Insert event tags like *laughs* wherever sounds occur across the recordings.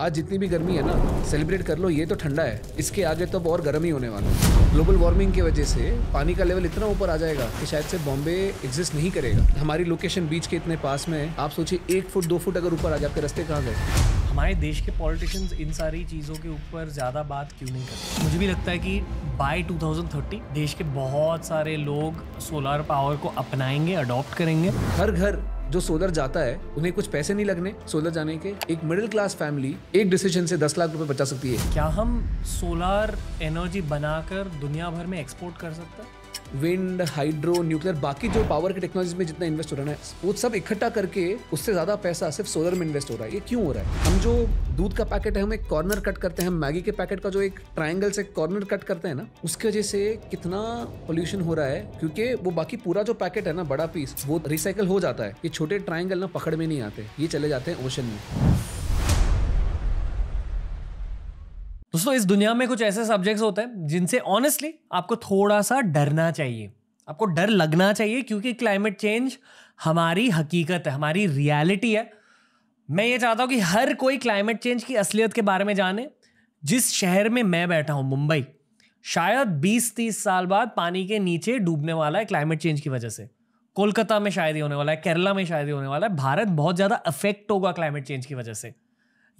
आज जितनी भी गर्मी है ना सेलिब्रेट कर लो ये तो ठंडा है इसके आगे तो और गर्म ही होने वाला है ग्लोबल वार्मिंग की वजह से पानी का लेवल इतना ऊपर आ जाएगा कि शायद से बॉम्बे एग्जिस्ट नहीं करेगा हमारी लोकेशन बीच के इतने पास में आप सोचिए एक फुट दो फुट अगर ऊपर आ जाए आपके रस्ते कहाँ गए हमारे देश के पॉलिटिशियंस इन सारी चीज़ों के ऊपर ज़्यादा बात क्यों नहीं करते मुझे भी लगता है कि बाय 2030 देश के बहुत सारे लोग सोलर पावर को अपनाएंगे अडॉप्ट करेंगे हर घर जो सोलर जाता है उन्हें कुछ पैसे नहीं लगने सोलर जाने के एक मिडिल क्लास फैमिली एक डिसीजन से दस लाख रुपए बचा सकती है क्या हम सोलर एनर्जी बनाकर दुनिया भर में एक्सपोर्ट कर सकते हैं विंड हाइड्रो न्यूक्लियर बाकी जो पावर की टेक्नोलॉजी में जितना इन्वेस्ट हो रहा है वो सब इकट्ठा करके उससे ज़्यादा पैसा सिर्फ सोलर में इन्वेस्ट हो रहा है ये क्यों हो रहा है हम जो दूध का पैकेट है हम एक कॉर्नर कट करते हैं मैगी के पैकेट का जो एक ट्राइंगल से कॉर्नर कट करते हैं ना उसकी वजह से कितना पोल्यूशन हो रहा है क्योंकि वो बाकी पूरा जो पैकेट है ना बड़ा पीस वो रिसाइकल हो जाता है ये छोटे ट्राइंगल ना पकड़ में नहीं आते ये चले जाते हैं ओशन में दोस्तों इस दुनिया में कुछ ऐसे सब्जेक्ट्स होते हैं जिनसे ऑनेस्टली आपको थोड़ा सा डरना चाहिए आपको डर लगना चाहिए क्योंकि क्लाइमेट चेंज हमारी हकीकत है हमारी रियलिटी है मैं ये चाहता हूँ कि हर कोई क्लाइमेट चेंज की असलियत के बारे में जाने जिस शहर में मैं बैठा हूँ मुंबई शायद 20-30 साल बाद पानी के नीचे डूबने वाला है क्लाइमेट चेंज की वजह से कोलकाता में शायद ही होने वाला है केरला में शायद ही होने वाला है भारत बहुत ज़्यादा अफेक्ट होगा क्लाइमेट चेंज की वजह से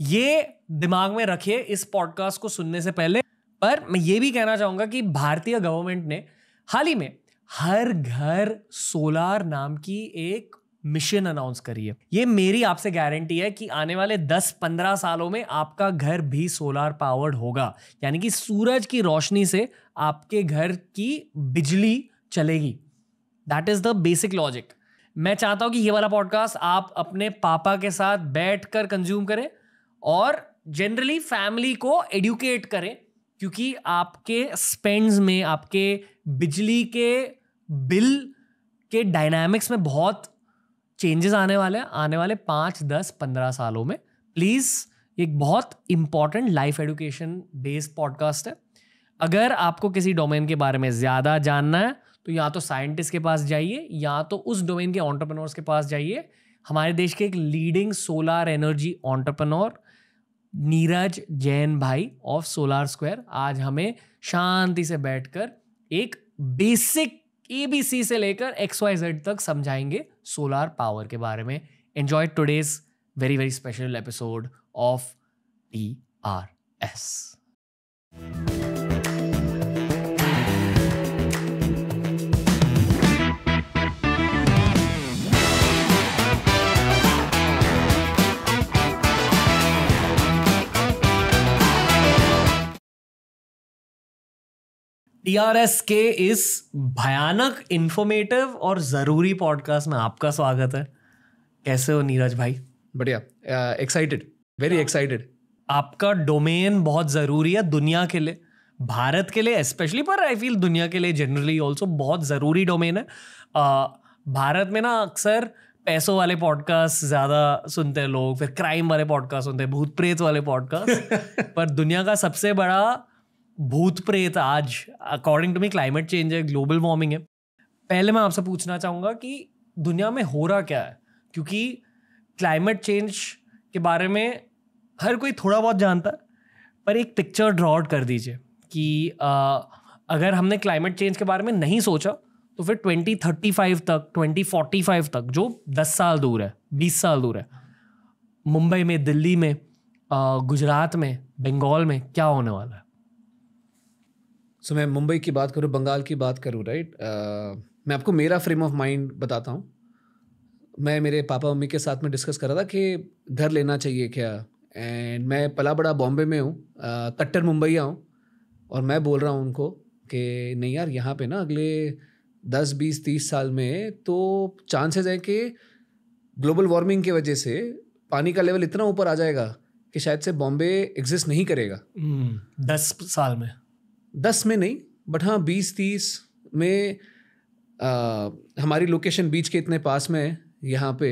ये दिमाग में रखिए इस पॉडकास्ट को सुनने से पहले पर मैं ये भी कहना चाहूंगा कि भारतीय गवर्नमेंट ने हाल ही में हर घर सोलार नाम की एक मिशन अनाउंस करी है ये मेरी आपसे गारंटी है कि आने वाले 10-15 सालों में आपका घर भी सोलार पावर्ड होगा यानी कि सूरज की रोशनी से आपके घर की बिजली चलेगी that is the basic logic मैं चाहता हूं कि ये वाला पॉडकास्ट आप अपने पापा के साथ बैठ कर कंज्यूम करें और जनरली फैमिली को एडुकेट करें क्योंकि आपके स्पेंड्स में आपके बिजली के बिल के डायनामिक्स में बहुत चेंजेस आने वाले हैं आने वाले पाँच दस पंद्रह सालों में प्लीज़ एक बहुत important life education based podcast है अगर आपको किसी डोमेन के बारे में ज़्यादा जानना है तो या तो साइंटिस्ट के पास जाइए या तो उस डोमेन के ऑन्टरप्रनोर्स के पास जाइए हमारे देश के एक leading solar energy entrepreneur Neeraj Jain भाई ऑफ सोलार स्क्वायर आज हमें शांति से बैठकर एक बेसिक एबीसी से लेकर एक्स वाई जेड तक समझाएंगे सोलार पावर के बारे में enjoy today's very very special episode of T R S TRS के इस भयानक इन्फॉर्मेटिव और ज़रूरी पॉडकास्ट में आपका स्वागत है कैसे हो नीरज भाई बढ़िया एक्साइटेड वेरी एक्साइटेड आपका डोमेन बहुत ज़रूरी है दुनिया के लिए भारत के लिए स्पेशली पर आई फील दुनिया के लिए जनरली ऑल्सो बहुत ज़रूरी डोमेन है आ, भारत में ना अक्सर पैसों वाले पॉडकास्ट ज्यादा सुनते हैं लोग फिर क्राइम वाले पॉडकास्ट सुनते हैं भूत प्रेत वाले पॉडकास्ट *laughs* पर दुनिया का सबसे बड़ा भूत प्रेत आज according to me climate change है ग्लोबल वार्मिंग है पहले मैं आपसे पूछना चाहूँगा कि दुनिया में हो रहा क्या है क्योंकि क्लाइमेट चेंज के बारे में हर कोई थोड़ा बहुत जानता है पर एक पिक्चर ड्रॉ कर दीजिए कि आ, अगर हमने क्लाइमेट चेंज के बारे में नहीं सोचा तो फिर 2035 तक 2045 तक जो 10 साल दूर है 20 साल दूर है मुंबई में दिल्ली में गुजरात में बंगाल में क्या होने वाला है सो मैं मुंबई की बात करूँ बंगाल की बात करूँ राइट uh, मैं आपको मेरा फ्रेम ऑफ माइंड बताता हूँ मैं मेरे पापा मम्मी के साथ में डिस्कस कर रहा था कि घर लेना चाहिए क्या एंड मैं पला बड़ा बॉम्बे में हूँ uh, कट्टर मुंबई आऊँ और मैं बोल रहा हूँ उनको कि नहीं यार यहाँ पे ना अगले दस बीस तीस साल में तो चांसेस हैं कि ग्लोबल वार्मिंग की वजह से पानी का लेवल इतना ऊपर आ जाएगा कि शायद से बॉम्बे एग्जिस्ट नहीं करेगा hmm, दस साल में दस में नहीं बट हाँ बीस तीस में आ, हमारी लोकेशन बीच के इतने पास में है यहाँ पे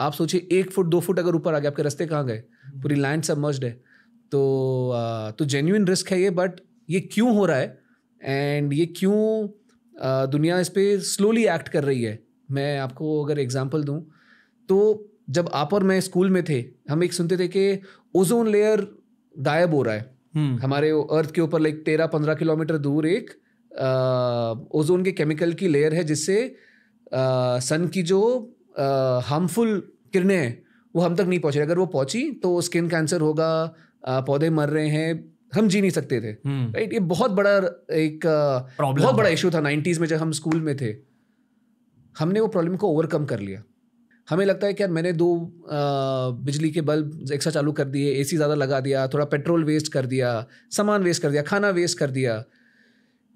आप सोचिए एक फुट दो फुट अगर ऊपर आ गए आपके रास्ते कहाँ गए हम्म। पूरी लैंड सबमर्ज्ड है तो आ, तो जेन्यून रिस्क है ये बट ये क्यों हो रहा है एंड ये क्यों दुनिया इस पर स्लोली एक्ट कर रही है मैं आपको अगर एग्जाम्पल दूँ तो जब आप और मैं स्कूल में थे हम एक सुनते थे कि ओजोन लेयर गायब हो रहा है हम्म। हमारे अर्थ के ऊपर लाइक तेरह पंद्रह किलोमीटर दूर एक ओजोन के केमिकल की लेयर है जिससे सन की जो हार्मफुल किरणें हैं वो हम तक नहीं पहुंचे अगर वो पहुंची तो स्किन कैंसर होगा पौधे मर रहे हैं हम जी नहीं सकते थे राइट हम्म। ये बहुत बड़ा एक बहुत बड़ा इशू था नाइन्टीज में जब हम स्कूल में थे हमने वो प्रॉब्लम को ओवरकम कर लिया हमें लगता है कि यार मैंने दो बिजली के बल्ब एक्स्ट्रा चालू कर दिए ए ज़्यादा लगा दिया थोड़ा पेट्रोल वेस्ट कर दिया सामान वेस्ट कर दिया खाना वेस्ट कर दिया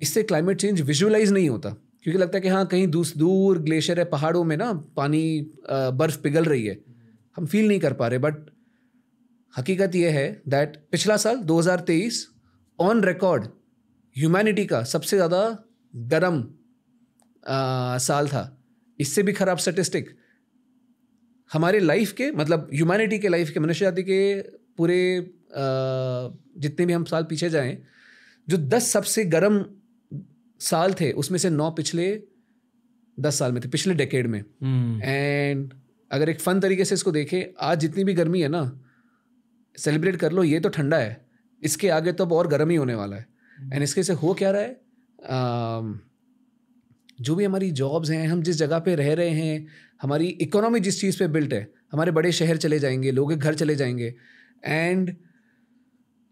इससे क्लाइमेट चेंज विजुअलाइज नहीं होता क्योंकि लगता है कि हाँ कहीं दूस दूर ग्लेशियर है पहाड़ों में ना पानी बर्फ़ पिघल रही है हम फील नहीं कर पा रहे बट हकीकत यह है दैट पिछला साल 2023 ऑन रिकॉर्ड ह्यूमैनिटी का सबसे ज़्यादा गर्म साल था इससे भी ख़राब स्टेटिस्टिक हमारे लाइफ के मतलब ह्यूमैनिटी के लाइफ के मनुष्य जाति के पूरे जितने भी हम साल पीछे जाएं जो दस सबसे गर्म साल थे उसमें से नौ पिछले दस साल में थे पिछले डेकेड में एंड हम्म। hmm. अगर एक फन तरीके से इसको देखें आज जितनी भी गर्मी है ना सेलिब्रेट कर लो ये तो ठंडा है इसके आगे तो अब और गर्म ही होने वाला है एंड हम्म। hmm. इसके से हो क्या रहा है uh, जो भी हमारी जॉब्स हैं हम जिस जगह पे रह रहे हैं हमारी इकोनॉमी जिस चीज़ पे बिल्ट है हमारे बड़े शहर चले जाएंगे लोग घर चले जाएंगे एंड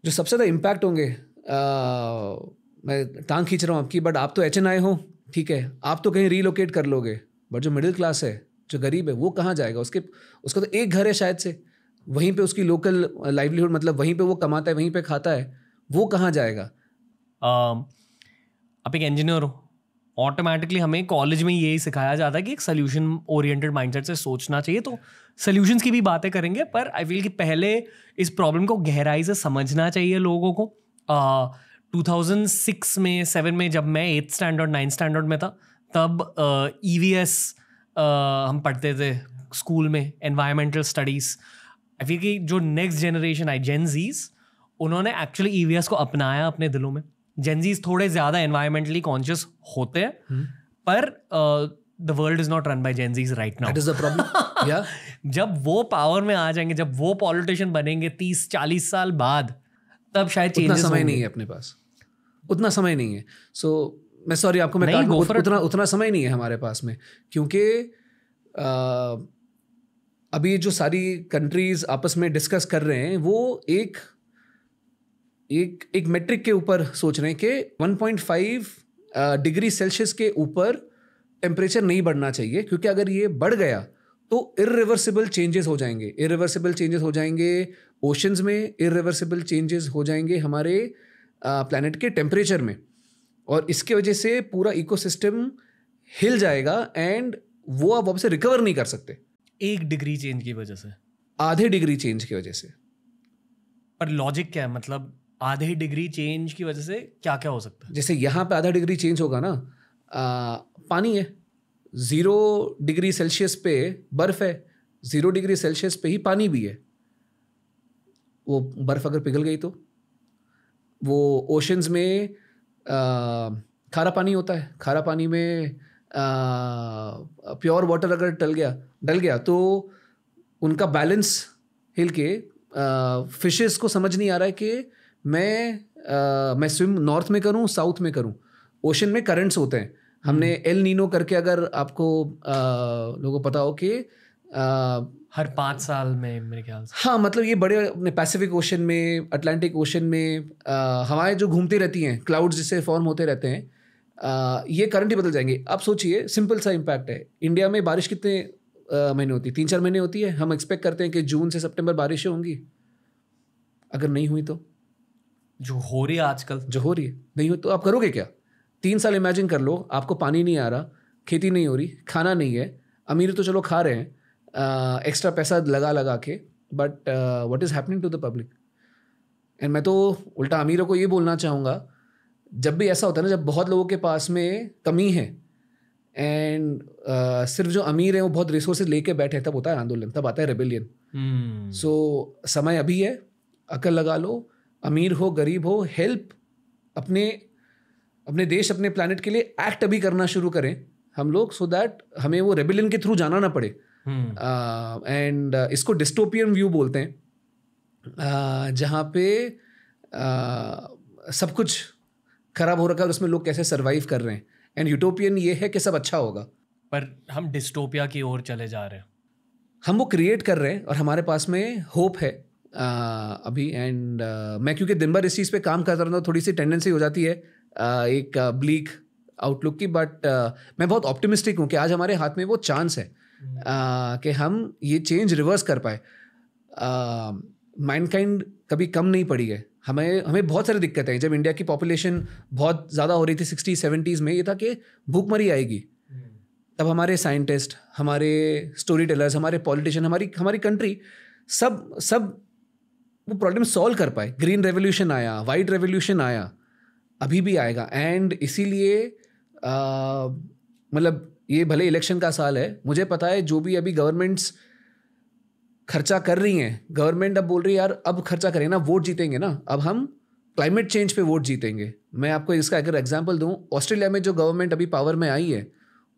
जो सबसे ज़्यादा इम्पैक्ट होंगे आ, मैं टांग खींच रहा हूँ आपकी बट आप तो एच एन आए हो ठीक है आप तो कहीं रीलोकेट कर लोगे बट जो मिडिल क्लास है जो गरीब है वो कहाँ जाएगा उसके उसका तो एक घर है शायद से वहीं पे उसकी लोकल लाइवलीहुड मतलब वहीं पे वो कमाता है वहीं पे खाता है वो कहाँ जाएगा आप एक इंजीनियर हो ऑटोमेटिकली हमें कॉलेज में यही सिखाया जाता है कि एक सोल्यूशन ओरिएंटेड माइंडसेट से सोचना चाहिए तो सोल्यूशंस की भी बातें करेंगे पर आई फील कि पहले इस प्रॉब्लम को गहराई से समझना चाहिए लोगों को टू थाउजेंड सिक्स में सेवन में जब मैं एट्थ स्टैंडर्ड नाइन्थ स्टैंडर्ड में था तब ई वी एस हम पढ़ते थे स्कूल में एनवायरमेंटल स्टडीज़ आई फील कि जो नेक्स्ट जनरेशन आई जेन जीज उन्होंने एक्चुअली ई e को अपनाया अपने दिलों में जेंजीज थोड़े ज्यादा एनवायरमेंटली कॉन्शियस होते हैं हम्म। पर the world is not run by Gen Zs right now is problem या जब वो पावर में आ जाएंगे जब वो पॉलिटिशियन बनेंगे तीस चालीस साल बाद तब शायद उतना समय नहीं है अपने पास उतना समय नहीं है सो so, मैं सॉरी आपको मैं उत, उतना उतना समय नहीं है हमारे पास में क्योंकि अभी जो सारी कंट्रीज आपस में डिस्कस कर रहे हैं वो एक एक एक मेट्रिक के ऊपर सोच रहे हैं कि 1.5 डिग्री सेल्सियस के ऊपर टेम्परेचर नहीं बढ़ना चाहिए क्योंकि अगर ये बढ़ गया तो इरिवर्सिबल चेंजेस हो जाएंगे इरिवर्सिबल चेंजेस हो जाएंगे ओशंस में इरिवर्सिबल चेंजेस हो जाएंगे हमारे प्लानट uh, के टेम्परेचर में और इसके वजह से पूरा इकोसिस्टम हिल जाएगा एंड वो आप वापस रिकवर नहीं कर सकते एक डिग्री चेंज की वजह से आधे डिग्री चेंज की वजह से पर लॉजिक क्या है मतलब आधे डिग्री चेंज की वजह से क्या क्या हो सकता है जैसे यहाँ पे आधा डिग्री चेंज होगा ना आ, पानी है ज़ीरो डिग्री सेल्सियस पे बर्फ़ है ज़ीरो डिग्री सेल्सियस पे ही पानी भी है वो बर्फ़ अगर पिघल गई तो वो ओशंस में आ, खारा पानी होता है खारा पानी में आ, प्योर वाटर अगर टल गया डल गया तो उनका बैलेंस हिल के फिशेस को समझ नहीं आ रहा है कि मैं आ, मैं स्विम नॉर्थ में करूँ साउथ में करूँ ओशन में करंट्स होते हैं हमने एल हम्म। नीनो करके अगर आपको आ, लोगों पता हो कि हर पाँच साल में मेरे ख्याल से हाँ मतलब ये बड़े अपने पैसिफिक ओशन में अटलांटिक ओशन में हवाएं जो घूमती रहती हैं क्लाउड्स जिससे फॉर्म होते रहते हैं आ, ये करंट ही बदल जाएंगे आप सोचिए सिंपल सा इम्पैक्ट है इंडिया में बारिश कितने महीने होती है तीन चार महीने होती है हम एक्सपेक्ट करते हैं कि जून से सितंबर बारिशें होंगी अगर नहीं हुई तो जो हो रही है आजकल जो हो रही है नहीं हो तो आप करोगे क्या तीन साल इमेजिन कर लो आपको पानी नहीं आ रहा खेती नहीं हो रही खाना नहीं है अमीर तो चलो खा रहे हैं एक्स्ट्रा पैसा लगा लगा के but what is happening to the public and मैं तो उल्टा अमीरों को ये बोलना चाहूँगा जब भी ऐसा होता है ना जब बहुत लोगों के पास में कमी है एंड uh, सिर्फ जो अमीर हैं वो बहुत रिसोर्सेज लेके बैठे तब होता है आंदोलन तब आता है रेबेलियन सो hmm. so, समय अभी है अकल लगा लो अमीर हो गरीब हो हेल्प अपने अपने देश अपने प्लानट के लिए एक्ट अभी करना शुरू करें हम लोग सो so दैट हमें वो रेबिलियन के थ्रू जाना ना पड़े एंड uh, uh, इसको डिस्टोपियन व्यू बोलते हैं uh, जहाँ पे uh, सब कुछ खराब हो रखा है और उसमें लोग कैसे सर्वाइव कर रहे हैं एंड यूटोपियन ये है कि सब अच्छा होगा पर हम डिस्टोपिया की ओर चले जा रहे हैं हम वो क्रिएट कर रहे हैं और हमारे पास में होप है अभी एंड मैं क्योंकि दिन भर इस चीज़ पे काम करता रहता हूँ थोड़ी सी टेंडेंसी हो जाती है एक ब्लीक आउटलुक की बट मैं बहुत ऑप्टिमिस्टिक हूँ कि आज हमारे हाथ में वो चांस है हम्म। कि हम ये चेंज रिवर्स कर पाए माइंडकाइंड कभी कम नहीं पड़ी है हमें हमें बहुत सारी दिक्कतें हैं जब इंडिया की पॉपुलेशन बहुत ज़्यादा हो रही थी सिक्सटी सेवेंटीज़ में ये था कि भूखमरी आएगी हम्म। तब हमारे साइंटिस्ट हमारे स्टोरी टेलर्स हमारे पॉलिटिशियन हमारी हमारी कंट्री सब सब वो प्रॉब्लम सॉल्व कर पाए ग्रीन रेवोल्यूशन आया वाइट रेवोल्यूशन आया अभी भी आएगा एंड इसीलिए मतलब ये भले इलेक्शन का साल है मुझे पता है जो भी अभी गवर्नमेंट्स खर्चा कर रही हैं गवर्नमेंट अब बोल रही है यार अब खर्चा करें ना वोट जीतेंगे ना अब हम क्लाइमेट चेंज पे वोट जीतेंगे मैं आपको इसका अगर एग्जाम्पल दूँ ऑस्ट्रेलिया में जो गवर्नमेंट अभी पावर में आई है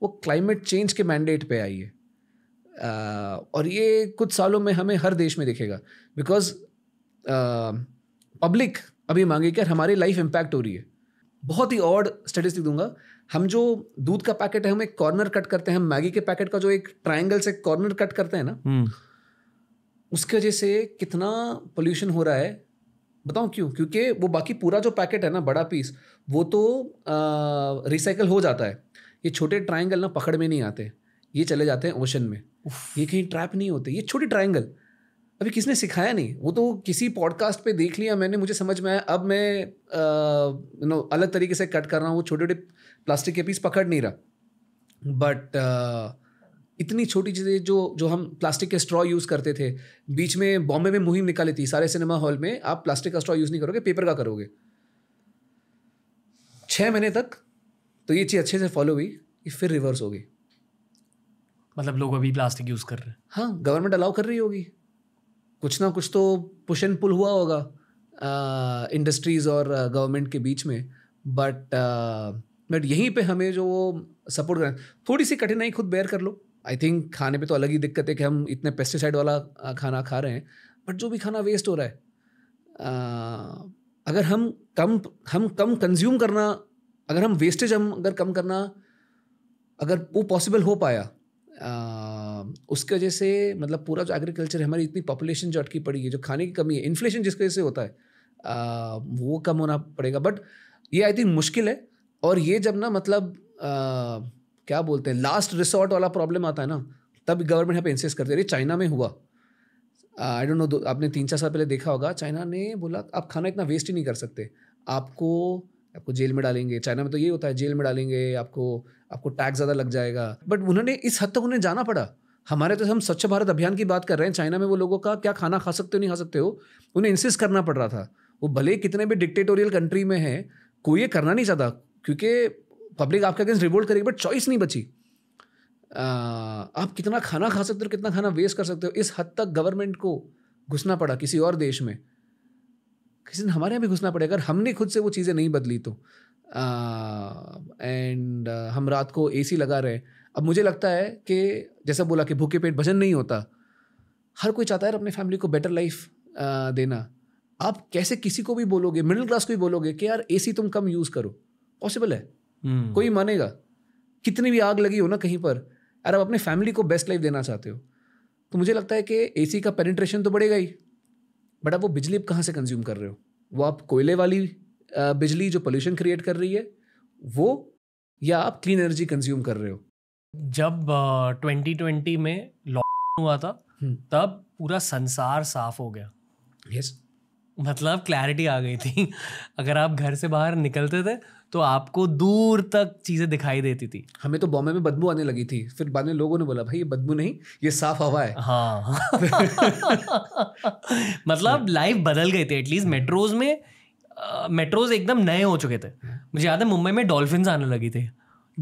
वो क्लाइमेट चेंज के मैंडेट पे आई है और ये कुछ सालों में हमें हर देश में दिखेगा बिकॉज पब्लिक अभी मांगे कि हमारी लाइफ इम्पैक्ट हो रही है बहुत ही ऑड स्टेटिस्टिक दूंगा हम जो दूध का पैकेट है हम एक कॉर्नर कट करते हैं हम मैगी के पैकेट का जो एक ट्राइंगल से कॉर्नर कट करते हैं ना हम्म। उसकी वजह से कितना पोल्यूशन हो रहा है बताऊं क्यों क्योंकि वो बाकी पूरा जो पैकेट है ना बड़ा पीस वो तो रिसाइकल हो जाता है ये छोटे ट्राइंगल ना पकड़ में नहीं आते ये चले जाते हैं ओशन में ये कहीं ट्रैप नहीं होते ये छोटे ट्राइंगल अभी किसने सिखाया नहीं वो तो किसी पॉडकास्ट पे देख लिया मैंने मुझे समझ में आया अब मैं यू नो अलग तरीके से कट कर रहा हूँ वो छोटे छोटे प्लास्टिक के पीस पकड़ नहीं रहा बट uh, इतनी छोटी चीज़ें जो जो हम प्लास्टिक के स्ट्रॉ यूज़ करते थे बीच में बॉम्बे में मुहिम निकाली थी सारे सिनेमा हॉल में आप प्लास्टिक का स्ट्रॉ यूज़ नहीं करोगे पेपर का करोगे छः महीने तक तो ये चीज़ अच्छे से फॉलो हुई कि फिर रिवर्स हो गई मतलब लोग अभी प्लास्टिक यूज़ कर रहे हैं हाँ गवर्नमेंट अलाउ कर रही होगी कुछ ना कुछ तो पुश एंड पुल हुआ होगा इंडस्ट्रीज़ और गवर्नमेंट के बीच में बट बट यहीं पे हमें जो वो सपोर्ट करें थोड़ी सी कठिनाई खुद बेयर कर लो आई थिंक खाने पे तो अलग ही दिक्कत है कि हम इतने पेस्टिसाइड वाला खाना खा रहे हैं बट जो भी खाना वेस्ट हो रहा है आ, अगर हम कम हम कम कंज्यूम करना अगर हम वेस्टेज हम अगर कम करना अगर वो पॉसिबल हो पाया आ, उसकी वजह से मतलब पूरा जो एग्रीकल्चर है हमारी इतनी पॉपुलेशन जो अटकी पड़ी है जो खाने की कमी है इन्फ्लेशन जिस वजह से होता है आ, वो कम होना पड़ेगा बट ये आई थिंक मुश्किल है और ये जब ना मतलब आ, क्या बोलते हैं लास्ट रिसोर्ट वाला प्रॉब्लम आता है ना तब गवर्नमेंट यहाँ पे इंसेस करते अरे चाइना में हुआ आई डोंट नो आपने तीन चार साल पहले देखा होगा चाइना ने बोला आप खाना इतना वेस्ट ही नहीं कर सकते आपको आपको जेल में डालेंगे चाइना में तो ये होता है जेल में डालेंगे आपको आपको टैक्स ज़्यादा लग जाएगा बट उन्होंने इस हद तक उन्हें जाना पड़ा हमारे तो हम स्वच्छ भारत अभियान की बात कर रहे हैं चाइना में वो लोगों का क्या खाना खा सकते हो नहीं खा सकते हो उन्हें इंसिस करना पड़ रहा था वो भले कितने भी डिक्टेटोरियल कंट्री में है कोई ये करना नहीं चाहता क्योंकि पब्लिक आपके अगेंस्ट रिवोल्ट करेगी बट चॉइस नहीं बची आप कितना खाना खा सकते हो कितना खाना वेस्ट कर सकते हो इस हद तक गवर्नमेंट को घुसना पड़ा किसी और देश में किसी दिन हमारे यहाँ भी घुसना पड़ेगा अगर हमने खुद से वो चीज़ें नहीं बदली तो आ, एंड uh, हम रात को ए लगा रहे हैं अब मुझे लगता है कि जैसा बोला कि भूखे पेट भजन नहीं होता हर कोई चाहता है अपने फैमिली को बेटर लाइफ देना आप कैसे किसी को भी बोलोगे मिडिल क्लास को भी बोलोगे कि यार एसी तुम कम यूज़ करो पॉसिबल है hmm. कोई मानेगा कितनी भी आग लगी हो ना कहीं पर यार आप अपने फैमिली को बेस्ट लाइफ देना चाहते हो तो मुझे लगता है कि एसी का पेनिट्रेशन तो बढ़ेगा ही बट आप वो बिजली कहाँ से कंज्यूम कर रहे हो वो आप कोयले वाली बिजली जो पोल्यूशन क्रिएट कर रही है वो या आप क्लीन एनर्जी कंज्यूम कर रहे हो जब ट्वेंटी uh, ट्वेंटी में लॉकडाउन हुआ था हुँ. हम्म। तब पूरा संसार साफ हो गया यस yes. मतलब क्लैरिटी आ गई थी अगर आप घर से बाहर निकलते थे तो आपको दूर तक चीज़ें दिखाई देती थी हमें तो बॉम्बे में बदबू आने लगी थी फिर बाद में लोगों ने बोला भाई ये बदबू नहीं ये साफ हवा है हाँ *laughs* मतलब लाइफ *laughs* बदल गई थी एटलीस्ट मेट्रोज में मेट्रोज एकदम नए हो चुके थे मुझे याद है मुंबई में डॉल्फिन आने लगी थी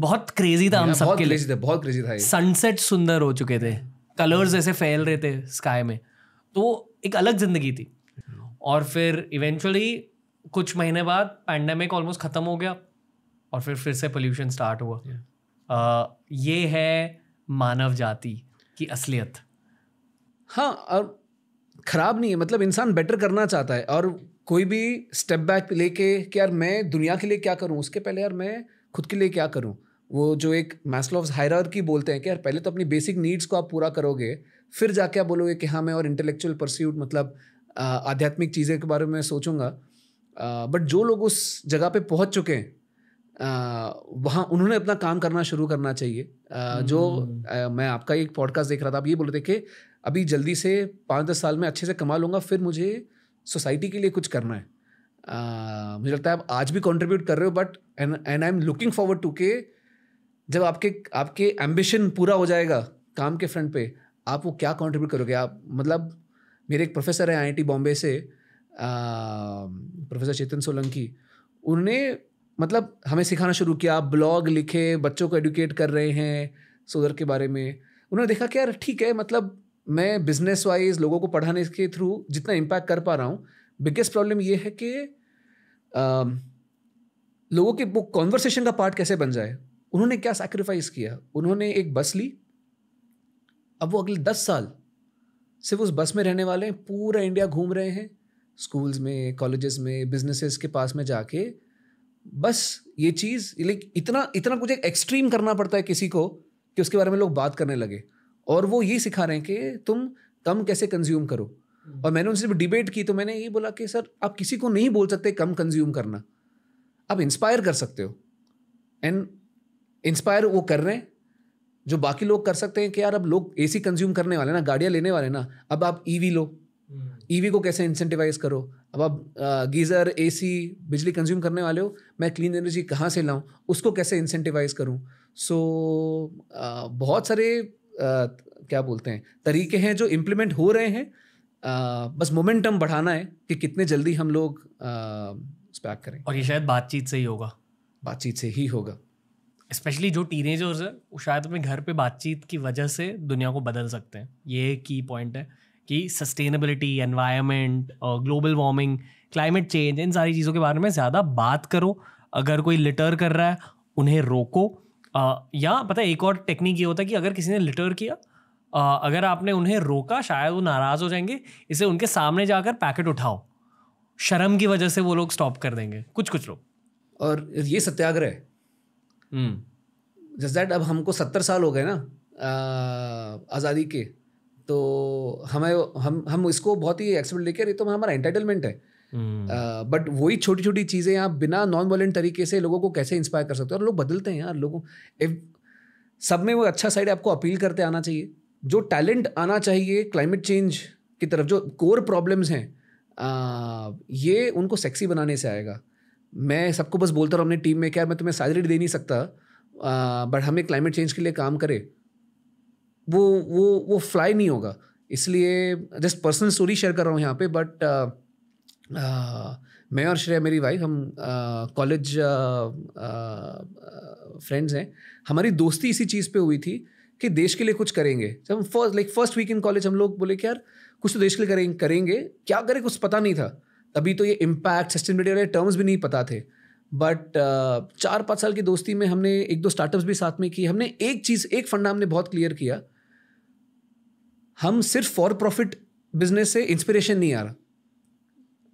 बहुत क्रेजी था हम सबके लिए बहुत क्रेजी था सनसेट सुंदर हो चुके थे कलर्स ऐसे फैल रहे थे स्काई में तो एक अलग जिंदगी थी और फिर इवेंचुअली कुछ महीने बाद पैंडमिक ऑलमोस्ट ख़त्म हो गया और फिर फिर से पोल्यूशन स्टार्ट हुआ आ, ये है मानव जाति की असलियत हाँ और ख़राब नहीं है मतलब इंसान बेटर करना चाहता है और कोई भी स्टेप बैक लेके कि यार मैं दुनिया के लिए क्या करूँ उसके पहले यार मैं खुद के लिए क्या करूँ वो जो एक ऑफ हायर की बोलते हैं कि यार पहले तो अपनी बेसिक नीड्स को आप पूरा करोगे फिर जाके आप बोलोगे कि हाँ मैं और इंटेलेक्चुअल परस्यूट मतलब आध्यात्मिक चीज़ें के बारे में सोचूंगा बट जो लोग उस जगह पे पहुंच चुके हैं वहाँ उन्होंने अपना काम करना शुरू करना चाहिए आ, जो आ, हम्म। मैं आपका एक पॉडकास्ट देख रहा था आप ये बोल रहे थे कि अभी जल्दी से पाँच दस साल में अच्छे से कमा लूँगा फिर मुझे सोसाइटी के लिए कुछ करना है uh, मुझे लगता है आप आज भी कॉन्ट्रीब्यूट कर रहे हो but and and I am looking forward to के जब आपके आपके एम्बिशन पूरा हो जाएगा काम के फ्रंट पे आप वो क्या कॉन्ट्रीब्यूट करोगे आप मतलब मेरे एक प्रोफेसर हैं आई बॉम्बे से प्रोफेसर चेतन सोलंकी उन्होंने मतलब हमें सिखाना शुरू किया ब्लॉग लिखे बच्चों को एडुकेट कर रहे हैं सोलर के बारे में उन्होंने देखा कि यार ठीक है मतलब मैं बिजनेस वाइज लोगों को पढ़ाने के थ्रू जितना इम्पैक्ट कर पा रहा हूँ बिगेस्ट प्रॉब्लम ये है कि आ, लोगों के वो कॉन्वर्सेशन का पार्ट कैसे बन जाए उन्होंने क्या सेक्रीफाइस किया उन्होंने एक बस ली अब वो अगले दस साल सिर्फ उस बस में रहने वाले हैं पूरा इंडिया घूम रहे हैं स्कूल्स में कॉलेजेस में बिजनेसेस के पास में जाके बस ये चीज़ लाइक इतना इतना कुछ एक एक्सट्रीम करना पड़ता है किसी को कि उसके बारे में लोग बात करने लगे और वो ये सिखा रहे हैं कि तुम कम कैसे कंज्यूम करो हम्म। और मैंने उनसे डिबेट की तो मैंने ये बोला कि सर आप किसी को नहीं बोल सकते कम कंज्यूम करना आप इंस्पायर कर सकते हो एंड इंस्पायर वो कर रहे हैं जो बाकी लोग कर सकते हैं कि यार अब लोग एसी कंज्यूम करने वाले ना गाड़ियाँ लेने वाले ना अब आप ईवी e लो ईवी हम्म। e को कैसे इंसेंटिवाइज करो अब आप गीज़र एसी बिजली कंज्यूम करने वाले हो मैं क्लीन एनर्जी कहाँ से लाऊं उसको कैसे इंसेंटिवाइज करूं सो so, बहुत सारे क्या बोलते हैं तरीके हैं जो इम्प्लीमेंट हो रहे हैं आ, बस मोमेंटम बढ़ाना है कि कितने जल्दी हम लोग उस करें और ये शायद बातचीत से ही होगा बातचीत से ही होगा स्पेशली जो टीनेजर्स हैं वो शायद अपने घर पे बातचीत की वजह से दुनिया को बदल सकते हैं ये की पॉइंट है कि sustainability environment global warming climate change इन सारी चीज़ों के बारे में ज़्यादा बात करो अगर कोई लिटर कर रहा है उन्हें रोको आ, या पता है एक और टेक्निक ये होता है कि अगर किसी ने लिटर किया आ, अगर आपने उन्हें रोका शायद वो नाराज़ हो जाएंगे इसे उनके सामने जाकर पैकेट उठाओ शर्म की वजह से वो लोग स्टॉप कर देंगे कुछ कुछ लोग और ये सत्याग्रह जस्ट हम्म। दैट अब हमको सत्तर साल हो गए ना आज़ादी के तो हमें हम हम इसको बहुत ही एक्सपेक्ट लेकर तो हमारा एंटाइटलमेंट है बट हम्म। वही छोटी छोटी चीज़ें आप बिना नॉन वायलेंट तरीके से लोगों को कैसे इंस्पायर कर सकते हो और लोग बदलते हैं यार लोगों सब में वो अच्छा साइड आपको अपील करते आना चाहिए जो टैलेंट आना चाहिए क्लाइमेट चेंज की तरफ जो कोर प्रॉब्लम्स हैं ये उनको सेक्सी बनाने से आएगा मैं सबको बस बोलता रहा अपनी टीम में क्या मैं तुम्हें सैलरी दे नहीं सकता बट हमें क्लाइमेट चेंज के लिए काम करे वो वो वो फ्लाई नहीं होगा इसलिए जस्ट पर्सनल स्टोरी शेयर कर रहा हूँ यहाँ पे बट मैं और श्रेया मेरी वाइफ हम कॉलेज फ्रेंड्स हैं हमारी दोस्ती इसी चीज़ पे हुई थी कि देश के लिए कुछ करेंगे जब हम first like first week in college हम लोग बोले कि यार कुछ तो देश के लिए करें करेंगे क्या करें कुछ पता नहीं था तभी तो ये इम्पैक्ट सस्टेनेबिलिटी वाले टर्म्स भी नहीं पता थे बट uh, चार पाँच साल की दोस्ती में हमने एक दो स्टार्टअप्स भी साथ में किए हमने एक चीज़ एक फंडा हमने बहुत क्लियर किया हम सिर्फ फॉर प्रॉफिट बिजनेस से इंस्पिरेशन नहीं आ रहा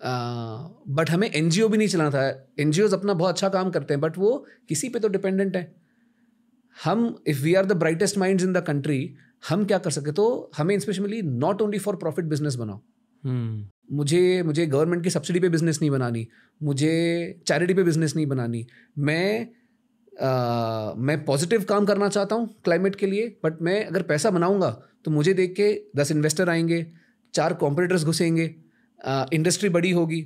बट हमें एन भी नहीं चलाना था एन अपना बहुत अच्छा काम करते हैं बट वो किसी पे तो डिपेंडेंट है हम if we are the brightest mind in the country हम क्या कर सके तो हमें especially not only for profit business बनाओ hmm. मुझे मुझे गवर्नमेंट की सब्सिडी पे बिजनेस नहीं बनानी मुझे चैरिटी पे बिजनेस नहीं बनानी मैं आ, मैं पॉजिटिव काम करना चाहता हूँ क्लाइमेट के लिए बट मैं अगर पैसा बनाऊँगा तो मुझे देख के दस इन्वेस्टर आएंगे चार कॉम्पिटिटर्स घुसेंगे इंडस्ट्री बड़ी होगी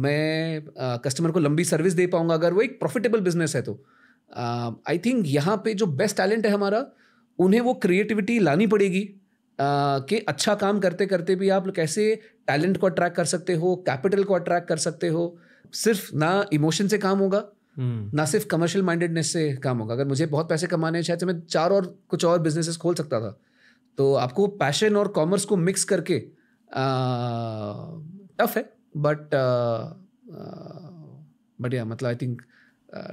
मैं कस्टमर को लंबी सर्विस दे पाऊंगा अगर वो एक प्रॉफिटेबल बिजनेस है तो आई थिंक यहाँ पे जो बेस्ट टैलेंट है हमारा उन्हें वो क्रिएटिविटी लानी पड़ेगी कि अच्छा काम करते करते भी आप कैसे टैलेंट को अट्रैक्ट कर सकते हो कैपिटल को अट्रैक्ट कर सकते हो सिर्फ ना इमोशन से काम होगा हम्म। ना सिर्फ कमर्शियल माइंडेडनेस से काम होगा अगर मुझे बहुत पैसे कमाने हैं शायद मैं चार और कुछ और बिजनेसेस खोल सकता था तो आपको पैशन और कॉमर्स को मिक्स करके टफ है बट बढ़िया मतलब आई थिंक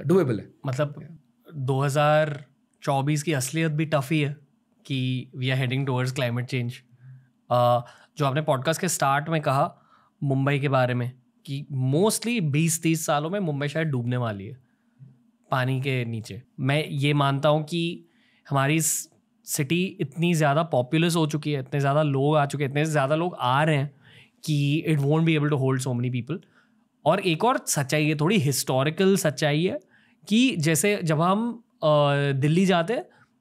डूएबल है मतलब yeah. 2024 की असलियत भी टफ ही है कि we are heading towards climate change जो आपने पॉडकास्ट के स्टार्ट में कहा मुंबई के बारे में कि मोस्टली बीस तीस सालों में मुंबई शायद डूबने वाली है पानी के नीचे मैं ये मानता हूँ कि हमारी सिटी इतनी ज़्यादा पॉपुलस हो चुकी है इतने ज़्यादा लोग आ चुके हैं इतने ज़्यादा लोग आ रहे हैं कि it won't be able to hold so many people और एक और सच्चाई है थोड़ी हिस्टोरिकल सच्चाई है कि जैसे जब हम दिल्ली जाते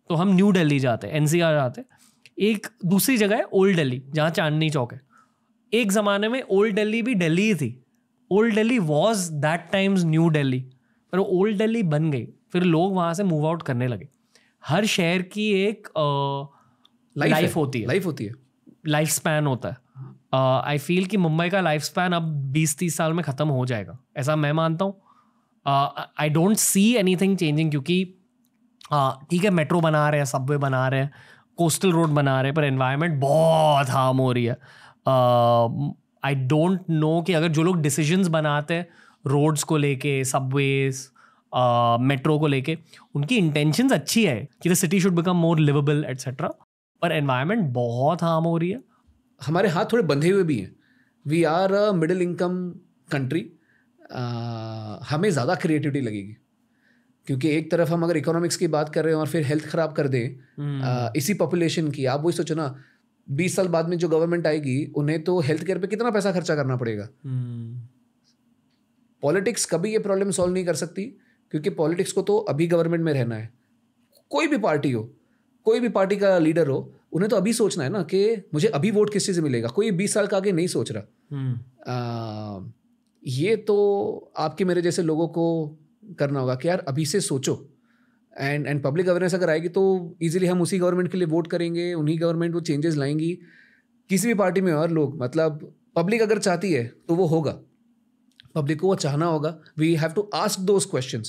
तो हम न्यू दिल्ली जाते एन जाते एक दूसरी जगह है ओल्ड दिल्ली जहाँ चांदनी चौक है एक ज़माने में ओल्ड दिल्ली भी दिल्ली थी old Delhi was that times new Delhi पर ओल्ड दिल्ली बन गई फिर लोग वहाँ से मूव आउट करने लगे हर शहर की एक लाइफ होती है लाइफ होती है लाइफ स्पैन होता है आई uh, फील कि मुंबई का लाइफ स्पैन अब बीस तीस साल में ख़त्म हो जाएगा ऐसा मैं मानता हूँ I don't see anything changing क्योंकि ठीक uh, है मेट्रो बना रहे हैं सबवे बना रहे हैं कोस्टल रोड बना रहे हैं पर एनवायरनमेंट बहुत हार्म हो रही है आई डोंट नो कि अगर जो लोग डिसीजंस बनाते हैं रोड्स को लेके सबवेज मेट्रो को लेके उनकी इंटेंशंस अच्छी है कि the city should become more livable etcetera पर एनवायरनमेंट बहुत हार्म हो रही है हमारे हाथ थोड़े बंधे हुए भी हैं we are a middle income country हमें ज़्यादा क्रिएटिविटी लगेगी क्योंकि एक तरफ हम अगर इकोनॉमिक्स की बात कर रहे हैं और फिर हेल्थ ख़राब कर दें हम्म। इसी पॉपुलेशन की आप वही सोचो ना बीस साल बाद में जो गवर्नमेंट आएगी उन्हें तो हेल्थ केयर पे कितना पैसा खर्चा करना पड़ेगा पॉलिटिक्स हम्म। कभी ये प्रॉब्लम सॉल्व नहीं कर सकती क्योंकि पॉलिटिक्स को तो अभी गवर्नमेंट में रहना है कोई भी पार्टी हो कोई भी पार्टी का लीडर हो उन्हें तो अभी सोचना है ना कि मुझे अभी वोट किस चीज़ से मिलेगा कोई बीस साल का आगे नहीं सोच रहा हम्म। ये तो आपके मेरे जैसे लोगों को करना होगा कि यार अभी से सोचो एंड एंड पब्लिक अवेयरनेस अगर आएगी तो ईजिली हम उसी गवर्नमेंट के लिए वोट करेंगे उन्हीं गवर्नमेंट वो चेंजेस लाएंगी किसी भी पार्टी में और लोग मतलब पब्लिक अगर चाहती है तो वो होगा पब्लिक को वो चाहना होगा we have to ask those question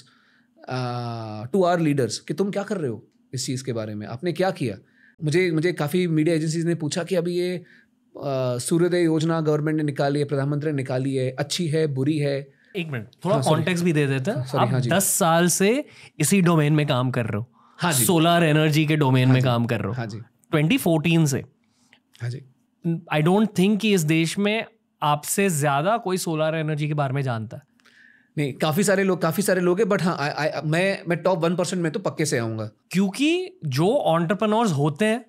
to our leaders कि तुम क्या कर रहे हो इस चीज़ के बारे में आपने क्या किया मुझे मुझे काफ़ी मीडिया एजेंसीज ने पूछा कि अभी ये uh, सूर्योदय योजना गवर्नमेंट ने निकाली है प्रधानमंत्री ने निकाली है अच्छी है बुरी है एक मिनट थोड़ा कॉन्टेक्स्ट हाँ, भी दे देते हैं आप हाँ दस साल से इसी डोमेन में काम कर रहे हो हाँ जी सोलर एनर्जी के डोमेन हाँ में काम कर रहे हो हाँ जी 2014 से हाँ जी आई डोंट थिंक कि इस देश में आपसे ज़्यादा कोई सोलर एनर्जी के बारे में जानता है नहीं काफ़ी सारे लोग काफ़ी सारे लोग हैं बट हाँ आ, आ, मैं मैं टॉप वन परसेंट में तो पक्के से आऊंगा क्योंकि जो ऑन्टरप्रनोर्स होते हैं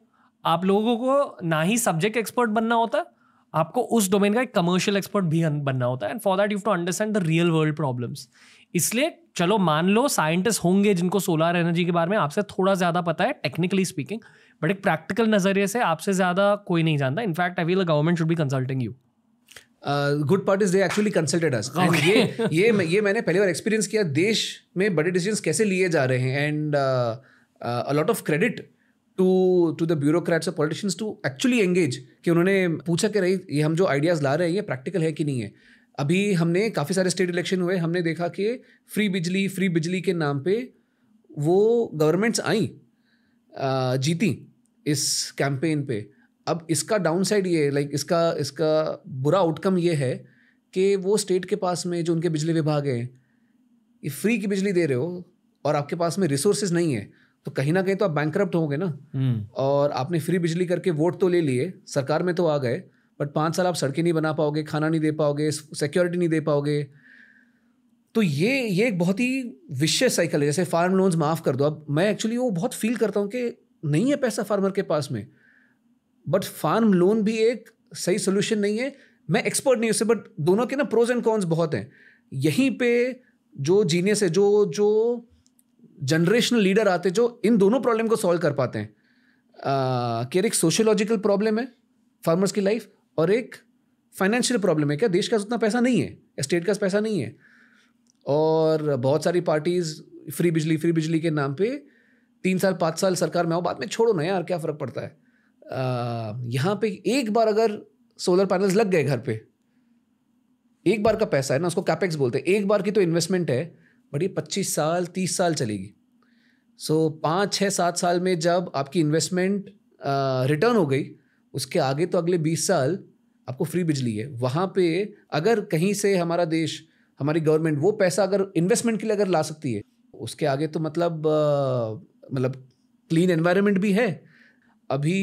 आप लोगों को ना ही सब्जेक्ट एक्सपर्ट बनना होता आपको उस डोमेन का एक कमर्शियल एक्सपर्ट भी बनना होता है and for that you to understand the real world problems इसलिए चलो मान लो साइंटिस्ट होंगे जिनको सोलर एनर्जी के बारे में आपसे थोड़ा ज़्यादा पता है टेक्निकली स्पीकिंग बट एक प्रैक्टिकल नज़रिए से आपसे ज़्यादा कोई नहीं जानता in fact I will government should be consulting you good part is they actually consulted us ये ये ये मैंने पहली बार एक्सपीरियंस किया देश में बड़े डिसीजन कैसे लिए जा रहे हैं and lot of credit to to the bureaucrats और पॉलिटिशियंस टू एक्चुअली एंगेज कि उन्होंने पूछा कि रही ये हम जो आइडियाज़ ला रहे हैं ये प्रैक्टिकल है कि नहीं है अभी हमने काफ़ी सारे स्टेट इलेक्शन हुए हमने देखा कि फ्री बिजली फ्री बिजली के नाम पे वो गवर्नमेंट्स आई uh, जीती इस कैंपेन पे अब इसका डाउन साइड ये लाइक इसका इसका बुरा आउटकम ये है कि वो स्टेट के पास में जो उनके बिजली विभाग हैं ये फ्री की बिजली दे रहे हो और आपके पास में रिसोर्सेज नहीं है तो कहीं ना कहीं तो आप बैंक होंगे ना हम्म। और आपने फ्री बिजली करके वोट तो ले लिए सरकार में तो आ गए बट पाँच साल आप सड़कें नहीं बना पाओगे खाना नहीं दे पाओगे सिक्योरिटी नहीं दे पाओगे तो ये ये एक बहुत ही विशेष साइकिल है जैसे फार्म लोन्स माफ़ कर दो अब मैं एक्चुअली वो बहुत फील करता हूँ कि नहीं है पैसा फार्मर के पास में बट फार्म लोन भी एक सही सोल्यूशन नहीं है मैं एक्सपर्ट नहीं हूँ बट दोनों के ना प्रोज एंड कॉन्स बहुत हैं यहीं पे जो जीनियस है जो जो जनरेशनल लीडर आते हैं जो इन दोनों प्रॉब्लम को सॉल्व कर पाते हैं uh, कि एक सोशियोलॉजिकल प्रॉब्लम है फार्मर्स की लाइफ और एक फाइनेंशियल प्रॉब्लम है क्या देश का उतना पैसा नहीं है स्टेट का पैसा नहीं है और बहुत सारी पार्टीज़ फ्री बिजली फ्री बिजली के नाम पे तीन साल पाँच साल सरकार में आओ बाद में छोड़ो ना यार क्या फ़र्क पड़ता है यहाँ पे एक बार अगर सोलर पैनल्स लग गए घर पे एक बार का पैसा है ना उसको कैपेक्स बोलते हैं एक बार की तो इन्वेस्टमेंट है बट ये पच्चीस साल तीस साल चलेगी सो so, पाँच छः सात साल में जब आपकी इन्वेस्टमेंट रिटर्न हो गई उसके आगे तो अगले बीस साल आपको फ्री बिजली है वहाँ पे अगर कहीं से हमारा देश हमारी गवर्नमेंट वो पैसा अगर इन्वेस्टमेंट के लिए अगर ला सकती है उसके आगे तो मतलब आ, मतलब क्लीन एनवायरनमेंट भी है अभी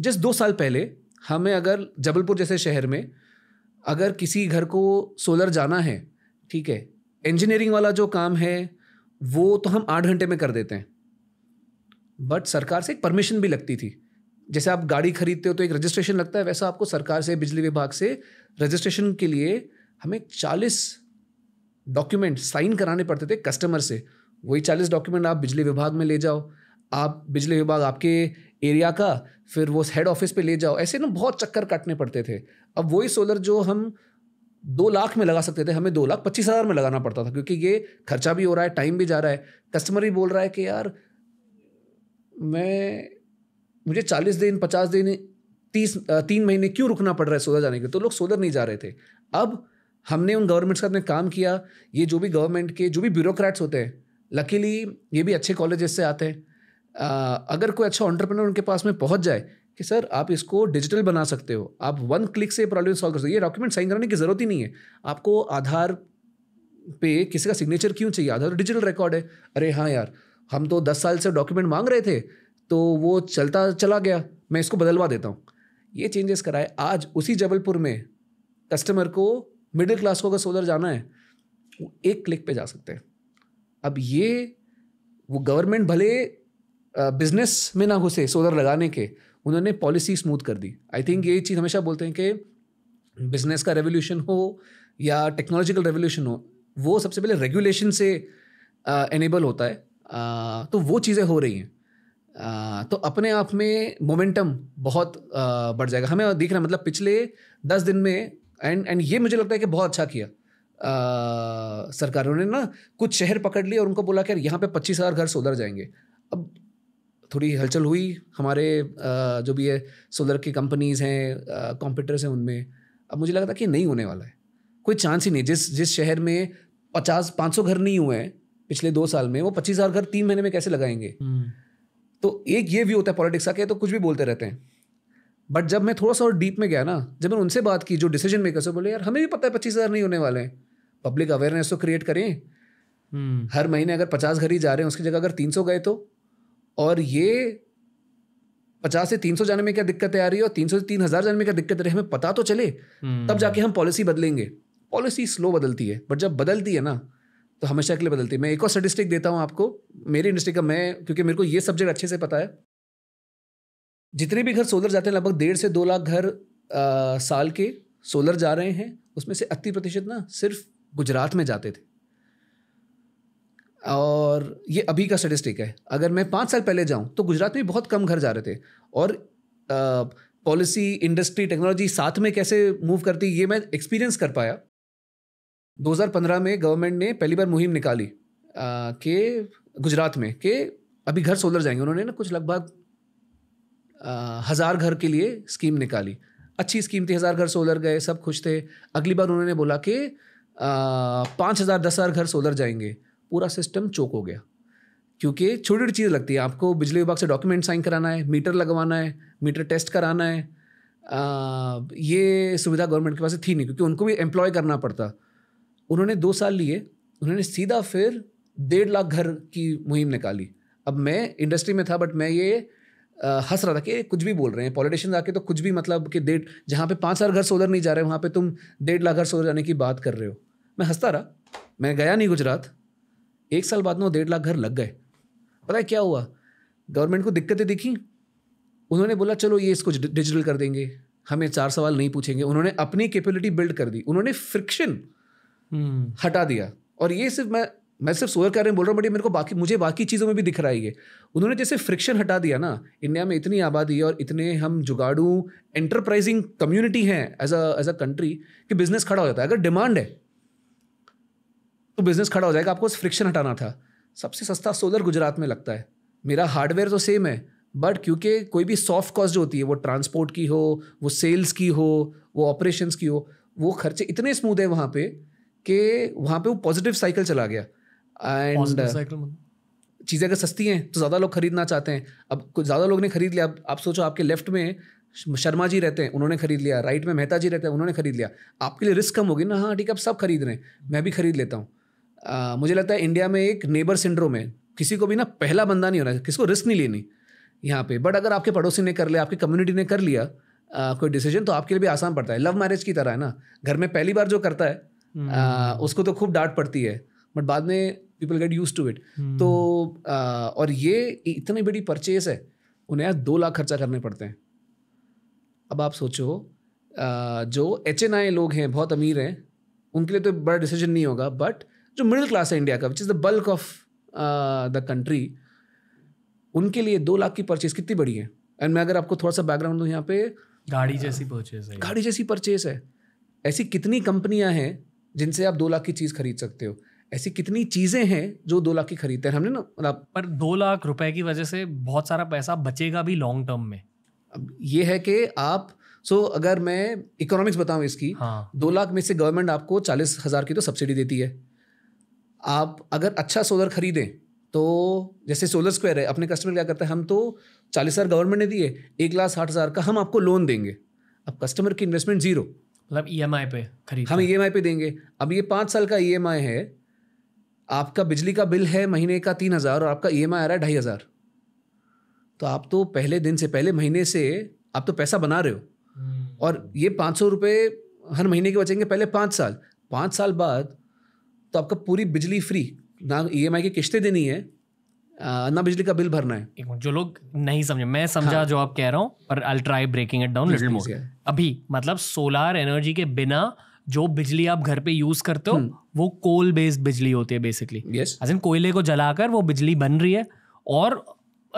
जस्ट दो साल पहले हमें अगर जबलपुर जैसे शहर में अगर किसी घर को सोलर जाना है ठीक है इंजीनियरिंग वाला जो काम है वो तो हम आठ घंटे में कर देते हैं बट सरकार से एक परमिशन भी लगती थी जैसे आप गाड़ी खरीदते हो तो एक रजिस्ट्रेशन लगता है वैसा आपको सरकार से बिजली विभाग से रजिस्ट्रेशन के लिए हमें चालीस डॉक्यूमेंट साइन कराने पड़ते थे कस्टमर से वही चालीस डॉक्यूमेंट आप बिजली विभाग में ले जाओ आप बिजली विभाग आपके एरिया का फिर वो हेड ऑफिस पे ले जाओ ऐसे ना बहुत चक्कर काटने पड़ते थे अब वही सोलर जो हम दो लाख में लगा सकते थे हमें दो लाख पच्चीस हज़ार में लगाना पड़ता था क्योंकि ये खर्चा भी हो रहा है टाइम भी जा रहा है कस्टमर भी बोल रहा है कि यार मैं मुझे चालीस दिन पचास दिन तीस तीन महीने क्यों रुकना पड़ रहा है सोलर जाने के तो लोग सोलर नहीं जा रहे थे अब हमने उन गवर्नमेंट्स का काम किया ये जो भी गवर्नमेंट के जो भी ब्यूरोक्रेट्स होते हैं लकीली ये भी अच्छे कॉलेजेस से आते हैं अगर कोई अच्छा ऑन्टरप्रेनर उनके पास में पहुंच जाए कि सर आप इसको डिजिटल बना सकते हो आप वन क्लिक से प्रॉब्लम सॉल्व कर सकते हो ये डॉक्यूमेंट साइन कराने की ज़रूरत ही नहीं है आपको आधार पे किसी का सिग्नेचर क्यों चाहिए आधार तो डिजिटल रिकॉर्ड है अरे हाँ यार हम तो दस साल से डॉक्यूमेंट मांग रहे थे तो वो चलता चला गया मैं इसको बदलवा देता हूँ ये चेंजेस कराए आज उसी जबलपुर में कस्टमर को मिडिल क्लास को अगर सोलर जाना है वो एक क्लिक पे जा सकते हैं अब ये वो गवर्नमेंट भले बिजनेस में ना घुसे सोलर लगाने के उन्होंने पॉलिसी स्मूथ कर दी आई थिंक ये चीज़ हमेशा बोलते हैं कि बिजनेस का रेवोल्यूशन हो या टेक्नोलॉजिकल रेवोल्यूशन हो वो सबसे पहले रेगुलेशन से इनेबल होता है आ, तो वो चीज़ें हो रही हैं तो अपने आप में मोमेंटम बहुत आ, बढ़ जाएगा हमें दिख रहा है मतलब पिछले दस दिन में एंड एंड ये मुझे लगता है कि बहुत अच्छा किया सरकारों ने ना कुछ शहर पकड़ लिए और उनको बोला कि यार यहाँ पे पच्चीस हज़ार घर सुधर जाएंगे अब थोड़ी हलचल हुई हमारे जो भी है सोलर की कंपनीज़ हैं कंप्यूटर्स हैं उनमें अब मुझे लगा था कि नहीं होने वाला है कोई चांस ही नहीं जिस जिस शहर में पचास पाँच सौ घर नहीं हुए हैं पिछले दो साल में वो पच्चीस हज़ार घर तीन महीने में कैसे लगाएंगे हम्म। तो एक ये व्यू होता है पॉलिटिक्स का कि तो कुछ भी बोलते रहते हैं बट जब मैं थोड़ा सा और डीप में गया ना जब मैंने उनसे बात की जो डिसीजन मेकर से बोले यार हमें भी पता है पच्चीस हज़ार नहीं होने वाले हैं पब्लिक अवेयरनेस तो क्रिएट करें हम्म। हर महीने अगर पचास घर ही जा रहे हैं उसकी जगह अगर तीन सौ गए तो और ये पचास से तीन सौ जाने में क्या दिक्कतें आ रही है और तीन सौ से तीन हजार जाने में क्या दिक्कत रही है हमें पता तो चले तब हम्म। जाके हम पॉलिसी बदलेंगे पॉलिसी स्लो बदलती है बट जब बदलती है ना तो हमेशा के लिए बदलती है मैं एक और स्टेटिस्टिक देता हूँ आपको मेरी इंडस्ट्री का मैं क्योंकि मेरे को ये सब्जेक्ट अच्छे से पता है जितने भी घर सोलर जाते हैं लगभग डेढ़ से दो लाख घर आ, साल के सोलर जा रहे हैं उसमें से अस्सी प्रतिशत ना सिर्फ गुजरात में जाते थे और ये अभी का स्टेटिस्टिक है अगर मैं पाँच साल पहले जाऊँ तो गुजरात में बहुत कम घर जा रहे थे और पॉलिसी इंडस्ट्री टेक्नोलॉजी साथ में कैसे मूव करती ये मैं एक्सपीरियंस कर पाया 2015 में गवर्नमेंट ने पहली बार मुहिम निकाली कि गुजरात में कि अभी घर सोलर जाएंगे उन्होंने ना कुछ लगभग हज़ार घर के लिए स्कीम निकाली अच्छी स्कीम थी हज़ार घर सोलर गए सब खुश थे अगली बार उन्होंने बोला कि पाँच हज़ार दस हज़ार घर सोलर जाएंगे पूरा सिस्टम चोक हो गया क्योंकि छोटी छोटी चीज़ लगती है आपको बिजली विभाग से डॉक्यूमेंट साइन कराना है मीटर लगवाना है मीटर टेस्ट कराना है आ, ये सुविधा गवर्नमेंट के पास थी नहीं क्योंकि उनको भी एम्प्लॉय करना पड़ता उन्होंने दो साल लिए उन्होंने सीधा फिर डेढ़ लाख घर की मुहिम निकाली अब मैं इंडस्ट्री में था बट मैं ये हंस रहा था कि कुछ भी बोल रहे हैं पॉलिटिशियन आके तो कुछ भी मतलब कि डेढ़ जहाँ पे पाँच हज़ार घर सोलर नहीं जा रहे वहाँ पे तुम डेढ़ लाख घर सोलर जाने की बात कर रहे हो मैं हंसता रहा मैं गया नहीं गुजरात एक साल बाद में डेढ़ लाख घर लग गए पता है क्या हुआ गवर्नमेंट को दिक्कतें दिखी उन्होंने बोला चलो ये इसको डिजिटल कर देंगे हमें चार सवाल नहीं पूछेंगे उन्होंने अपनी कैपेबिलिटी बिल्ड कर दी उन्होंने फ्रिक्शन हम्म। हटा दिया और ये सिर्फ मैं मैं सिर्फ सोयर कारण बोल रहा हूँ बट मेरे को बाकी मुझे बाकी चीज़ों में भी दिख रहा है ये उन्होंने जैसे फ्रिक्शन हटा दिया ना इंडिया में इतनी आबादी और इतने हम जुगाड़ू एंटरप्राइजिंग कम्युनिटी हैं as a as a country कि बिजनेस खड़ा हो जाता है अगर डिमांड है तो बिज़नेस खड़ा हो जाएगा आपको फ्रिक्शन हटाना था सबसे सस्ता सोलर गुजरात में लगता है मेरा हार्डवेयर तो सेम है बट क्योंकि कोई भी सॉफ्ट कॉस्ट जो होती है वो ट्रांसपोर्ट की हो वो सेल्स की हो वो ऑपरेशंस की हो वो खर्चे इतने स्मूथ है वहाँ पे कि वहाँ पे वो पॉजिटिव साइकिल चला गया एंड मतलब? चीज़ें अगर सस्ती हैं तो ज़्यादा लोग खरीदना चाहते हैं अब कुछ ज़्यादा लोग ने खरीद लिया अब आप सोचो आपके लेफ्ट में शर्मा जी रहते हैं उन्होंने खरीद लिया राइट में मेहता जी रहते हैं उन्होंने खरीद लिया आपके लिए रिस्क कम होगी ना हाँ ठीक है अब सब खरीद रहे हैं मैं भी खरीद लेता हूँ आ, मुझे लगता है इंडिया में एक नेबर सिंड्रोम है किसी को भी ना पहला बंदा नहीं होना किसी को रिस्क नहीं लेनी यहाँ पे बट अगर आपके पड़ोसी ने कर लिया आपकी कम्युनिटी ने कर लिया आ, कोई डिसीजन तो आपके लिए भी आसान पड़ता है लव मैरिज की तरह है ना घर में पहली बार जो करता है आ, हम्म। उसको तो खूब डांट पड़ती है बट बाद में people get use to it तो आ, और ये इतनी बड़ी परचेज है उन्हें यार दो लाख खर्चा करने पड़ते हैं अब आप सोचो आ, जो एच एन आई लोग हैं बहुत अमीर हैं उनके लिए तो बड़ा डिसीजन नहीं होगा बट जो मिडिल क्लास है इंडिया का which is the bulk of the country उनके लिए दो लाख की परचेज कितनी बड़ी है एंड मैं अगर आपको थोड़ा सा बैकग्राउंड दूँ यहाँ पे गाड़ी जैसी परचेज है गाड़ी जैसी परचेज है ऐसी कितनी कंपनियाँ हैं जिनसे आप दो लाख की चीज़ खरीद सकते हो ऐसी कितनी चीज़ें हैं जो दो लाख की खरीदते हैं हमने ना मतलब पर दो लाख रुपए की वजह से बहुत सारा पैसा बचेगा भी लॉन्ग टर्म में अब ये है कि आप सो अगर मैं इकोनॉमिक्स बताऊं इसकी हाँ. दो लाख में से गवर्नमेंट आपको चालीस हज़ार की तो सब्सिडी देती है आप अगर अच्छा सोलर खरीदें तो जैसे सोलर स्क्वायर है अपने कस्टमर क्या करते हैं हम तो चालीस हज़ार गवर्नमेंट ने दिए एक लाख साठ हज़ार का हम आपको लोन देंगे अब कस्टमर की इन्वेस्टमेंट जीरो मतलब ई एम आई पे खरीद हम ई एम आई पे देंगे अब ये पाँच साल का ई एम आई है आपका बिजली का बिल है महीने का तीन हज़ार और आपका ई एम आई आ रहा है ढाई हज़ार तो आप तो पहले दिन से पहले महीने से आप तो पैसा बना रहे हो हम्म। और ये पाँच सौ रुपये हर महीने के बचेंगे पहले पाँच साल पाँच साल बाद तो आपका पूरी बिजली फ्री ना ई एम आई की किश्तें देनी है ना बिजली का बिल भरना है जो लोग नहीं समझे मैं समझा हाँ। जो आप कह रहा हूँ पर I try breaking it down little more अभी मतलब सोलार एनर्जी के बिना जो बिजली आप घर पे यूज करते हो हम्म। वो कोल बेस्ड बिजली होती है बेसिकली yes. एज कोयले को जलाकर वो बिजली बन रही है और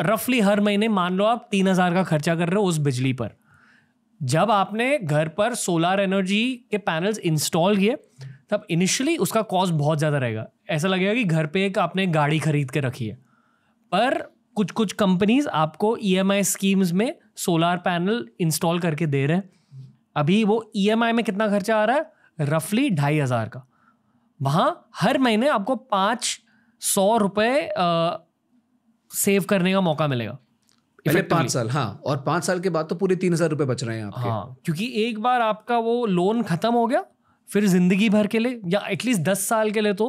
रफली हर महीने मान लो आप तीन हजार का खर्चा कर रहे हो उस बिजली पर जब आपने घर पर सोलार एनर्जी के पैनल्स इंस्टॉल किए तब इनिशियली उसका कॉस्ट बहुत ज़्यादा रहेगा ऐसा लगेगा कि घर पे एक आपने गाड़ी खरीद के रखी है पर कुछ कुछ कंपनीज आपको ई e स्कीम्स में सोलार पैनल इंस्टॉल करके दे रहे हैं अभी वो ई e में कितना खर्चा आ रहा है रफली ढाई हज़ार का वहाँ हर महीने आपको पाँच सौ रुपये सेव करने का मौका मिलेगा पहले पाँच साल हाँ और पाँच साल के बाद तो पूरे तीन हज़ार रुपये बच रहे हैं आपके हाँ क्योंकि एक बार आपका वो लोन ख़त्म हो गया फिर जिंदगी भर के लिए या एटलीस्ट दस साल के लिए तो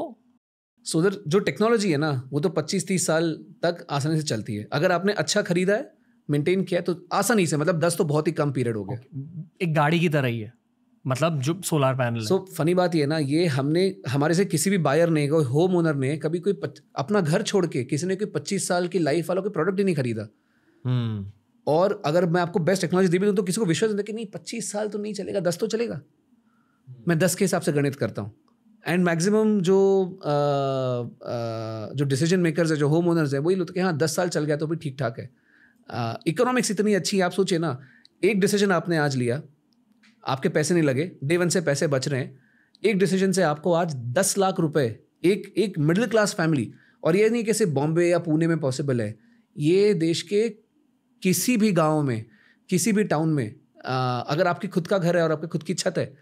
सो so उधर जो टेक्नोलॉजी है ना वो तो पच्चीस तीस साल तक आसानी से चलती है अगर आपने अच्छा खरीदा है मेंटेन किया तो आसानी से मतलब दस तो बहुत ही कम पीरियड हो गया okay. एक गाड़ी की तरह ही है मतलब जो सोलर पैनल सो फनी बात ये ना ये हमने हमारे से किसी भी बायर ने कोई होम ओनर ने कभी कोई पच, अपना घर छोड़ के किसी ने कोई पच्चीस साल की लाइफ वाला कोई प्रोडक्ट ही नहीं खरीदा hmm. और अगर मैं आपको बेस्ट टेक्नोलॉजी दे भी दूँ तो किसी को विश्वास नहीं कि नहीं पच्चीस साल तो नहीं चलेगा दस तो चलेगा मैं दस के हिसाब से गणित करता हूँ एंड मैक्सिमम जो आ, आ, जो डिसीजन मेकर्स है जो होम ओनर्स है वही लोग तो हाँ दस साल चल गया तो भी ठीक ठाक है इकोनॉमिक्स इतनी अच्छी है आप सोचिए ना एक डिसीजन आपने आज लिया आपके पैसे नहीं लगे डे वन से पैसे बच रहे हैं एक डिसीजन से आपको आज दस लाख रुपए एक एक मिडिल क्लास फैमिली और ये नहीं कैसे बॉम्बे या पुणे में पॉसिबल है ये देश के किसी भी गाँव में किसी भी टाउन में आ, अगर आपकी खुद का घर है और आपकी खुद की छत है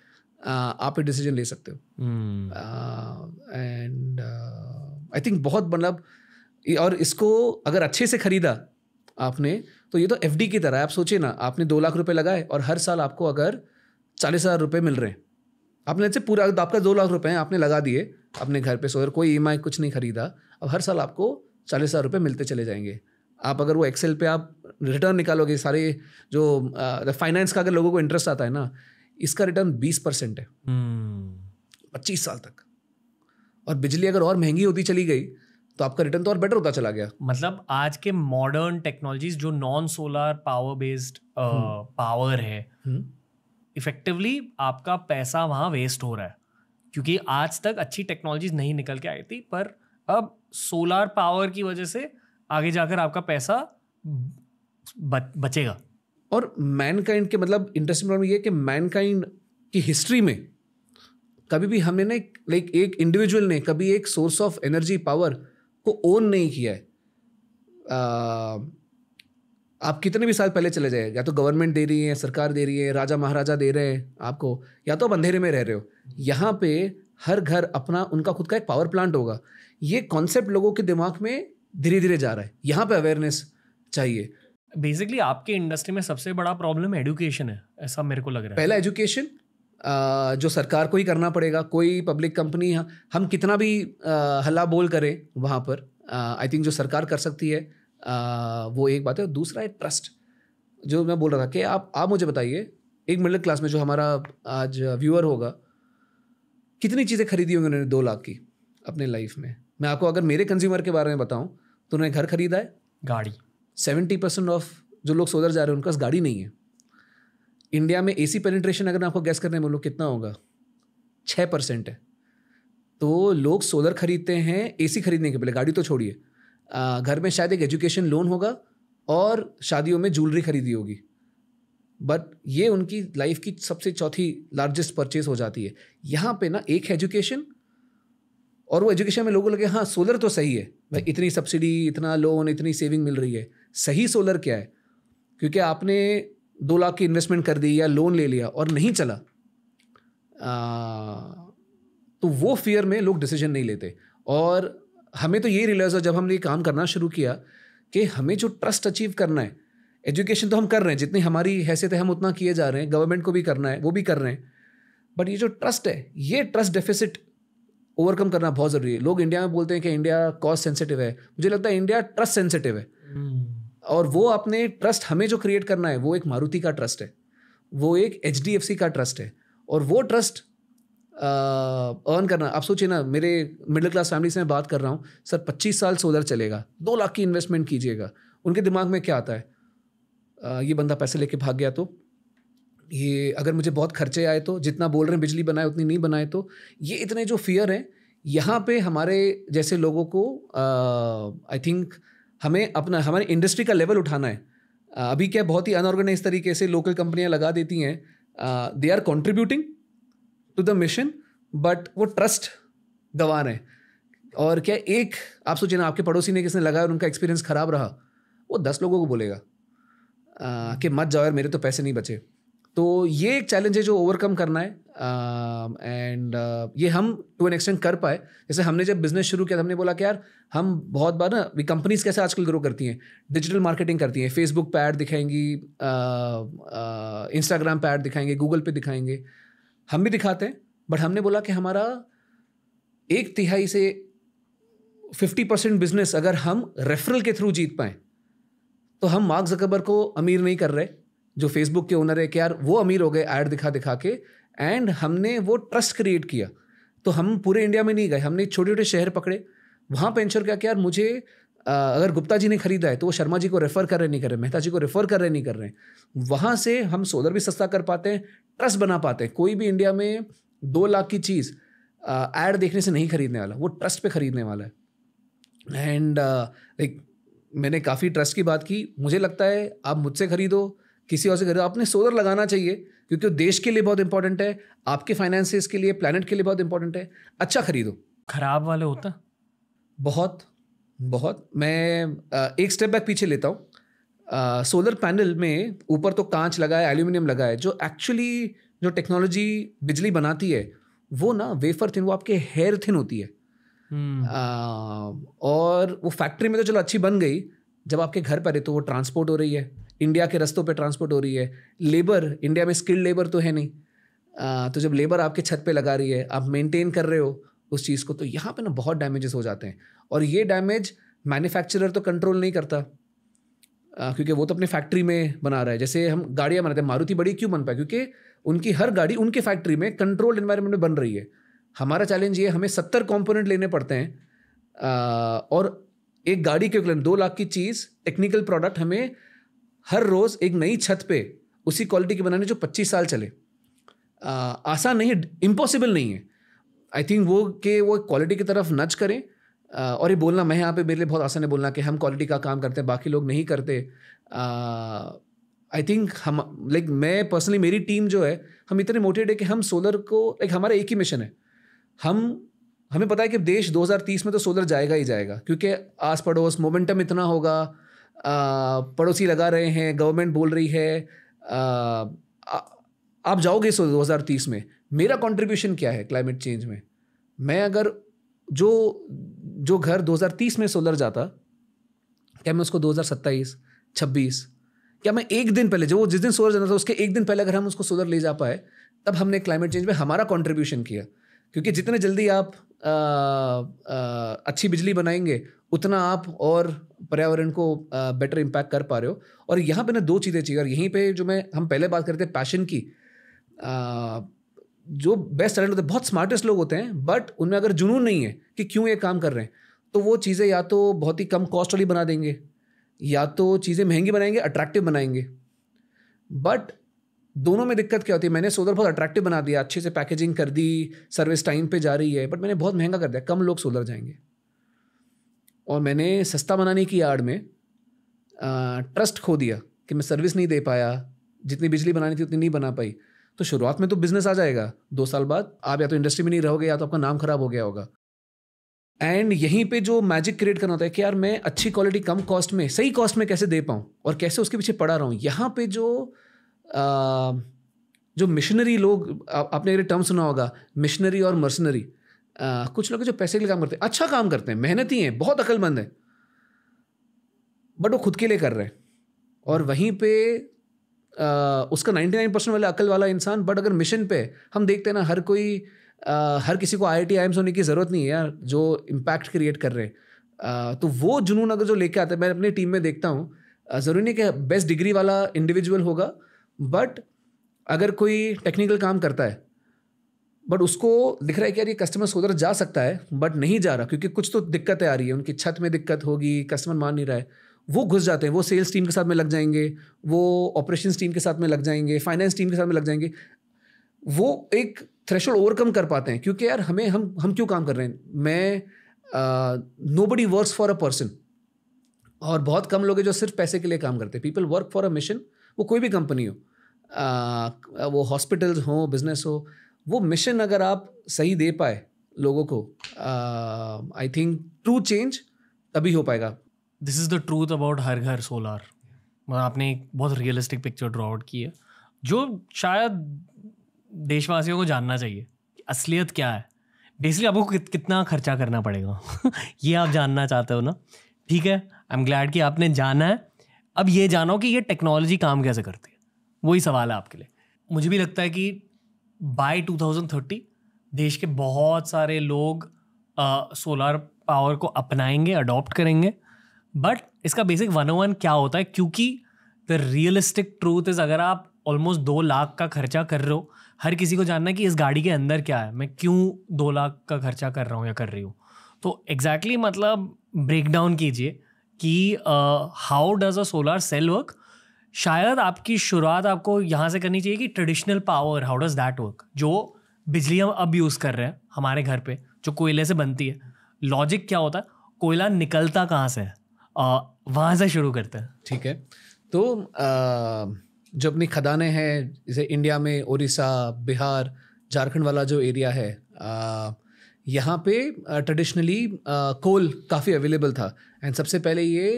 आप एक डिसीजन ले सकते हो एंड आई थिंक बहुत मतलब और इसको अगर अच्छे से खरीदा आपने तो ये तो एफ की तरह आप सोचिए ना आपने दो लाख रुपए लगाए और हर साल आपको अगर चालीस हज़ार रुपये मिल रहे हैं आपने अच्छे पूरा तो आपका दो लाख रुपए हैं आपने लगा दिए अपने घर पे अगर कोई ई e कुछ नहीं खरीदा अब हर साल आपको चालीस हज़ार रुपये मिलते चले जाएंगे आप अगर वो एक्सेल पे आप रिटर्न निकालोगे सारे जो फाइनेंस का अगर लोगों को इंटरेस्ट आता है ना इसका रिटर्न बीस परसेंट है हम्म। पच्चीस साल तक और बिजली अगर और महंगी होती चली गई तो आपका रिटर्न तो और बेटर होता चला गया मतलब आज के मॉडर्न टेक्नोलॉजीज जो non solar power based power है इफेक्टिवली हम्म। आपका पैसा वहाँ वेस्ट हो रहा है क्योंकि आज तक अच्छी टेक्नोलॉजीज नहीं निकल के आई थी पर अब सोलर पावर की वजह से आगे जाकर आपका पैसा बचेगा और मैनकाइंड के मतलब इंटरेस्टिंग प्रॉब्लम ये है कि मैनकाइंड की हिस्ट्री में कभी भी हमने ना लाइक एक इंडिविजुअल ने कभी एक सोर्स ऑफ एनर्जी पावर को ओन नहीं किया है आप कितने भी साल पहले चले जाए या तो गवर्नमेंट दे रही है सरकार दे रही है राजा महाराजा दे रहे हैं आपको या तो आप अंधेरे में रह रहे हो यहाँ पे हर घर अपना उनका खुद का एक पावर प्लांट होगा ये कॉन्सेप्ट लोगों के दिमाग में धीरे धीरे जा रहा है यहाँ पे अवेयरनेस चाहिए बेसिकली आपके इंडस्ट्री में सबसे बड़ा प्रॉब्लम एडुकेशन है ऐसा मेरे को लग रहा है पहला एजुकेशन जो सरकार को ही करना पड़ेगा कोई पब्लिक कंपनी हम कितना भी हल्ला बोल करें वहाँ पर आई थिंक जो सरकार कर सकती है वो एक बात है दूसरा है ट्रस्ट जो मैं बोल रहा था कि आप आप मुझे बताइए एक मिडिल क्लास में जो हमारा आज व्यूअर होगा कितनी चीज़ें खरीदी होंगी उन्होंने दो लाख की अपने लाइफ में मैं आपको अगर मेरे कंज्यूमर के बारे में बताऊँ तो उन्होंने घर खरीदा है गाड़ी सेवेंटी परसेंट ऑफ जो लोग सोलर जा रहे हैं उनके पास गाड़ी नहीं है इंडिया में एसी पेनिट्रेशन अगर आपको गैस करने लोग कितना होगा छः परसेंट है तो लोग सोलर खरीदते हैं एसी खरीदने के पहले गाड़ी तो छोड़िए घर में शायद एक एजुकेशन लोन होगा और शादियों में ज्वेलरी खरीदी होगी बट ये उनकी लाइफ की सबसे चौथी लार्जेस्ट परचेज हो जाती है यहाँ पे ना एक एजुकेशन और वो एजुकेशन में लोगों लगे हाँ सोलर तो सही है भाई इतनी सब्सिडी इतना लोन इतनी सेविंग मिल रही है सही सोलर क्या है क्योंकि आपने दो लाख की इन्वेस्टमेंट कर दी या लोन ले लिया और नहीं चला आ, तो वो फियर में लोग डिसीजन नहीं लेते और हमें तो ये रियलाइज़ हुआ जब हमने ये काम करना शुरू किया कि हमें जो ट्रस्ट अचीव करना है एजुकेशन तो हम कर रहे हैं जितनी हमारी हैसियत है हम उतना किए जा रहे हैं गवर्नमेंट को भी करना है वो भी कर रहे हैं बट ये जो ट्रस्ट है ये ट्रस्ट डेफिसिट ओवरकम करना बहुत ज़रूरी है लोग इंडिया में बोलते हैं कि इंडिया कॉस्ट सेंसिटिव है मुझे लगता है इंडिया ट्रस्ट सेंसिटिव है hmm. और वो अपने ट्रस्ट हमें जो क्रिएट करना है वो एक मारुति का ट्रस्ट है वो एक एच का ट्रस्ट है और वो ट्रस्ट अर्न करना आप सोचिए ना मेरे मिडिल क्लास फैमिली से मैं बात कर रहा हूँ सर पच्चीस साल सोलर चलेगा दो लाख की इन्वेस्टमेंट कीजिएगा उनके दिमाग में क्या आता है आ, ये बंदा पैसे लेके भाग गया तो ये अगर मुझे बहुत खर्चे आए तो जितना बोल रहे हैं बिजली बनाए उतनी नहीं बनाए तो ये इतने जो फियर हैं यहाँ पे हमारे जैसे लोगों को आई थिंक हमें अपना हमारे इंडस्ट्री का लेवल उठाना है अभी क्या बहुत ही अनऑर्गेनाइज तरीके से लोकल कंपनियां लगा देती हैं they are contributing to the mission but वो ट्रस्ट गवा रहे हैं और क्या एक आप सोचे ना आपके पड़ोसी ने किसने लगाया और उनका एक्सपीरियंस ख़राब रहा वो दस लोगों को बोलेगा कि मत जाओ यार मेरे तो पैसे नहीं बचे तो ये एक चैलेंज है जो ओवरकम करना है एंड um, uh, uh, ये हम टू एन एक्सटेंड कर पाए जैसे हमने जब बिजनेस शुरू किया तो हमने बोला कि यार हम बहुत बार ना भी कंपनीज कैसे आजकल ग्रो करती हैं डिजिटल मार्केटिंग करती हैं फेसबुक पे ऐड दिखाएंगी इंस्टाग्राम uh, uh, पे ऐड दिखाएंगे गूगल पे दिखाएंगे हम भी दिखाते हैं बट हमने बोला कि हमारा एक तिहाई से फिफ्टी परसेंट बिजनेस अगर हम रेफरल के थ्रू जीत पाएँ तो हम मार्क जकबर को अमीर नहीं कर रहे जो फेसबुक के ओनर है कि यार वो अमीर हो गए ऐड दिखा दिखा के एंड हमने वो ट्रस्ट क्रिएट किया तो हम पूरे इंडिया में नहीं गए हमने छोटे छोटे शहर पकड़े वहाँ पर इंश्योर किया कि यार मुझे अगर गुप्ता जी ने खरीदा है तो वो शर्मा जी को रेफर कर रहे नहीं कर रहे मेहता जी को रेफर कर रहे नहीं कर रहे वहाँ से हम सोलर भी सस्ता कर पाते हैं ट्रस्ट बना पाते हैं कोई भी इंडिया में दो लाख की चीज़ ऐड देखने से नहीं खरीदने वाला वो ट्रस्ट पे खरीदने वाला है एंड लाइक मैंने काफ़ी ट्रस्ट की बात की मुझे लगता है आप मुझसे खरीदो किसी और से खरीदो तो आपने सोलर लगाना चाहिए क्योंकि वो देश के लिए बहुत इंपॉर्टेंट है आपके फाइनेंसिस के लिए प्लानट के लिए बहुत इंपॉर्टेंट है अच्छा खरीदो खराब वाले होता बहुत बहुत मैं एक स्टेप बैक पीछे लेता हूँ सोलर पैनल में ऊपर तो कांच लगा है एल्यूमिनियम लगा है जो एक्चुअली जो टेक्नोलॉजी बिजली बनाती है वो ना वेफर थिन वो आपके हेयर थिन होती है hmm. uh, और वो फैक्ट्री में तो चलो अच्छी बन गई जब आपके घर पर है तो वो ट्रांसपोर्ट हो रही है इंडिया के रस्तों पे ट्रांसपोर्ट हो रही है लेबर इंडिया में स्किल्ड लेबर तो है नहीं आ, तो जब लेबर आपके छत पे लगा रही है आप मेंटेन कर रहे हो उस चीज़ को तो यहाँ पे ना बहुत डैमेजेस हो जाते हैं और ये डैमेज मैन्युफैक्चरर तो कंट्रोल नहीं करता आ, क्योंकि वो तो अपने फैक्ट्री में बना रहा है जैसे हम गाड़ियाँ बनाते हैं मारुति बड़ी क्यों बन पाए क्योंकि उनकी हर गाड़ी उनके फैक्ट्री में कंट्रोल्ड इन्वायरमेंट में बन रही है हमारा चैलेंज ये हमें सत्तर कॉम्पोनेंट लेने पड़ते हैं आ, और एक गाड़ी के दो लाख की चीज़ टेक्निकल प्रोडक्ट हमें हर रोज़ एक नई छत पे उसी क्वालिटी की बनाने जो 25 साल चले आ, आसान नहीं है इम्पॉसिबल नहीं है आई थिंक वो कि वो क्वालिटी की तरफ नच करें आ, और ये बोलना मैं यहाँ पे मेरे लिए बहुत आसान है बोलना कि हम क्वालिटी का काम करते हैं बाकी लोग नहीं करते आई थिंक हम लाइक like, मैं पर्सनली मेरी टीम जो है हम इतने मोटिवेट है कि हम सोलर को लाइक हमारा एक ही मिशन है हम हमें पता है कि देश 2030 में तो सोलर जाएगा ही जाएगा क्योंकि आस पड़ोस मोमेंटम इतना होगा पड़ोसी लगा रहे हैं गवर्नमेंट बोल रही है आ, आ, आप जाओगे सो 2030 में मेरा कंट्रीब्यूशन क्या है क्लाइमेट चेंज में मैं अगर जो जो घर 2030 में सोलर जाता क्या मैं उसको 2027 26 क्या मैं एक दिन पहले जो वो जिस दिन सोलर जाना था उसके एक दिन पहले अगर हम उसको सोलर ले जा पाए तब हमने क्लाइमेट चेंज में हमारा कॉन्ट्रीब्यूशन किया क्योंकि जितने जल्दी आप आ, आ, अच्छी बिजली बनाएंगे उतना आप और पर्यावरण को आ, बेटर इम्पैक्ट कर पा रहे हो और यहाँ पे ना दो चीज़ें चाहिए और यहीं पे जो मैं हम पहले बात करते हैं पैशन की आ, जो बेस्ट टैलेंट होते हैं बहुत स्मार्टेस्ट लोग होते हैं बट उनमें अगर जुनून नहीं है कि क्यों ये काम कर रहे हैं तो वो चीज़ें या तो बहुत ही कम कॉस्ट वाली बना देंगे या तो चीज़ें महंगी बनाएंगे अट्रैक्टिव बनाएंगे बट दोनों में दिक्कत क्या होती है मैंने सोलर बहुत अट्रैक्टिव बना दिया अच्छे से पैकेजिंग कर दी सर्विस टाइम पे जा रही है बट मैंने बहुत महंगा कर दिया कम लोग सोलर जाएंगे और मैंने सस्ता बनाने की आड़ में आ, ट्रस्ट खो दिया कि मैं सर्विस नहीं दे पाया जितनी बिजली बनानी थी उतनी नहीं बना पाई तो शुरुआत में तो बिजनेस आ जाएगा दो साल बाद आप या तो इंडस्ट्री में नहीं रहोगे या तो आपका नाम खराब हो गया होगा एंड यहीं पे जो मैजिक क्रिएट करना होता है कि यार मैं अच्छी क्वालिटी कम कॉस्ट में सही कॉस्ट में कैसे दे पाऊँ और कैसे उसके पीछे पड़ा रहा हूँ यहाँ पे जो जो मिशनरी लोग आपने अगर टर्म सुना होगा मिशनरी और मर्सनरी कुछ लोग जो पैसे के लिए काम करते हैं अच्छा काम करते हैं मेहनती हैं बहुत अकलमंद हैं बट वो खुद के लिए कर रहे हैं और वहीं पे आ, उसका 99 परसेंट वाला अकल वाला इंसान बट अगर मिशन पे हम देखते हैं ना हर कोई आ, हर किसी को आई आई टी एम्स होने की ज़रूरत नहीं है यार जो इम्पैक्ट क्रिएट कर रहे हैं तो वो जुनून अगर जो लेके आते हैं मैं अपनी टीम में देखता हूँ ज़रूरी नहीं कि बेस्ट डिग्री वाला इंडिविजुअल होगा बट अगर कोई टेक्निकल काम करता है बट उसको दिख रहा है कि यार ये कस्टमर उधर जा सकता है बट नहीं जा रहा क्योंकि कुछ तो दिक्कतें आ रही है उनकी छत में दिक्कत होगी कस्टमर मान नहीं रहा है वो घुस जाते हैं वो सेल्स टीम के साथ में लग जाएंगे वो ऑपरेशन टीम के साथ में लग जाएंगे फाइनेंस टीम के साथ में लग जाएंगे वो एक थ्रेशोल्ड ओवरकम कर पाते हैं क्योंकि यार हमें हम हम क्यों काम कर रहे हैं मैं nobody work for a person और बहुत कम लोग हैं जो सिर्फ पैसे के लिए काम करते हैं people work for a mission वो कोई भी कंपनी हो वो हॉस्पिटल्स हों बिजनेस हो वो मिशन अगर आप सही दे पाए लोगों को आई थिंक ट्रू चेंज तभी हो पाएगा this is the truth about हर घर सोलार मतलब आपने एक बहुत रियलिस्टिक पिक्चर ड्रॉ आउट की है जो शायद देशवासियों को जानना चाहिए कि असलियत क्या है बेसिकली आपको कित, कितना खर्चा करना पड़ेगा *laughs* ये आप जानना चाहते हो ना ठीक है आई एम ग्लैड कि आपने जाना है अब ये जानो कि ये टेक्नोलॉजी काम कैसे करती है वही सवाल है आपके लिए मुझे भी लगता है कि बाय 2030 देश के बहुत सारे लोग सोलार पावर को अपनाएंगे अडॉप्ट करेंगे बट इसका बेसिक वन वन क्या होता है क्योंकि द रियलिस्टिक ट्रूथ इज़ अगर आप ऑलमोस्ट दो लाख का खर्चा कर रहे हो हर किसी को जानना है कि इस गाड़ी के अंदर क्या है मैं क्यों दो लाख का खर्चा कर रहा हूँ या कर रही हूँ तो एग्जैक्टली exactly मतलब ब्रेक डाउन कीजिए कि how does a solar cell work शायद आपकी शुरुआत आपको यहाँ से करनी चाहिए कि traditional power how does that work जो बिजली हम अब यूज़ कर रहे हैं हमारे घर पे जो कोयले से बनती है लॉजिक क्या होता है कोयला निकलता कहाँ से है वहाँ से शुरू करते हैं ठीक है तो आ, जो अपनी खदानें हैं जैसे इंडिया में उड़ीसा बिहार झारखंड वाला जो एरिया है आ, यहाँ पे ट्रेडिशनली कोल काफ़ी अवेलेबल था एंड सबसे पहले ये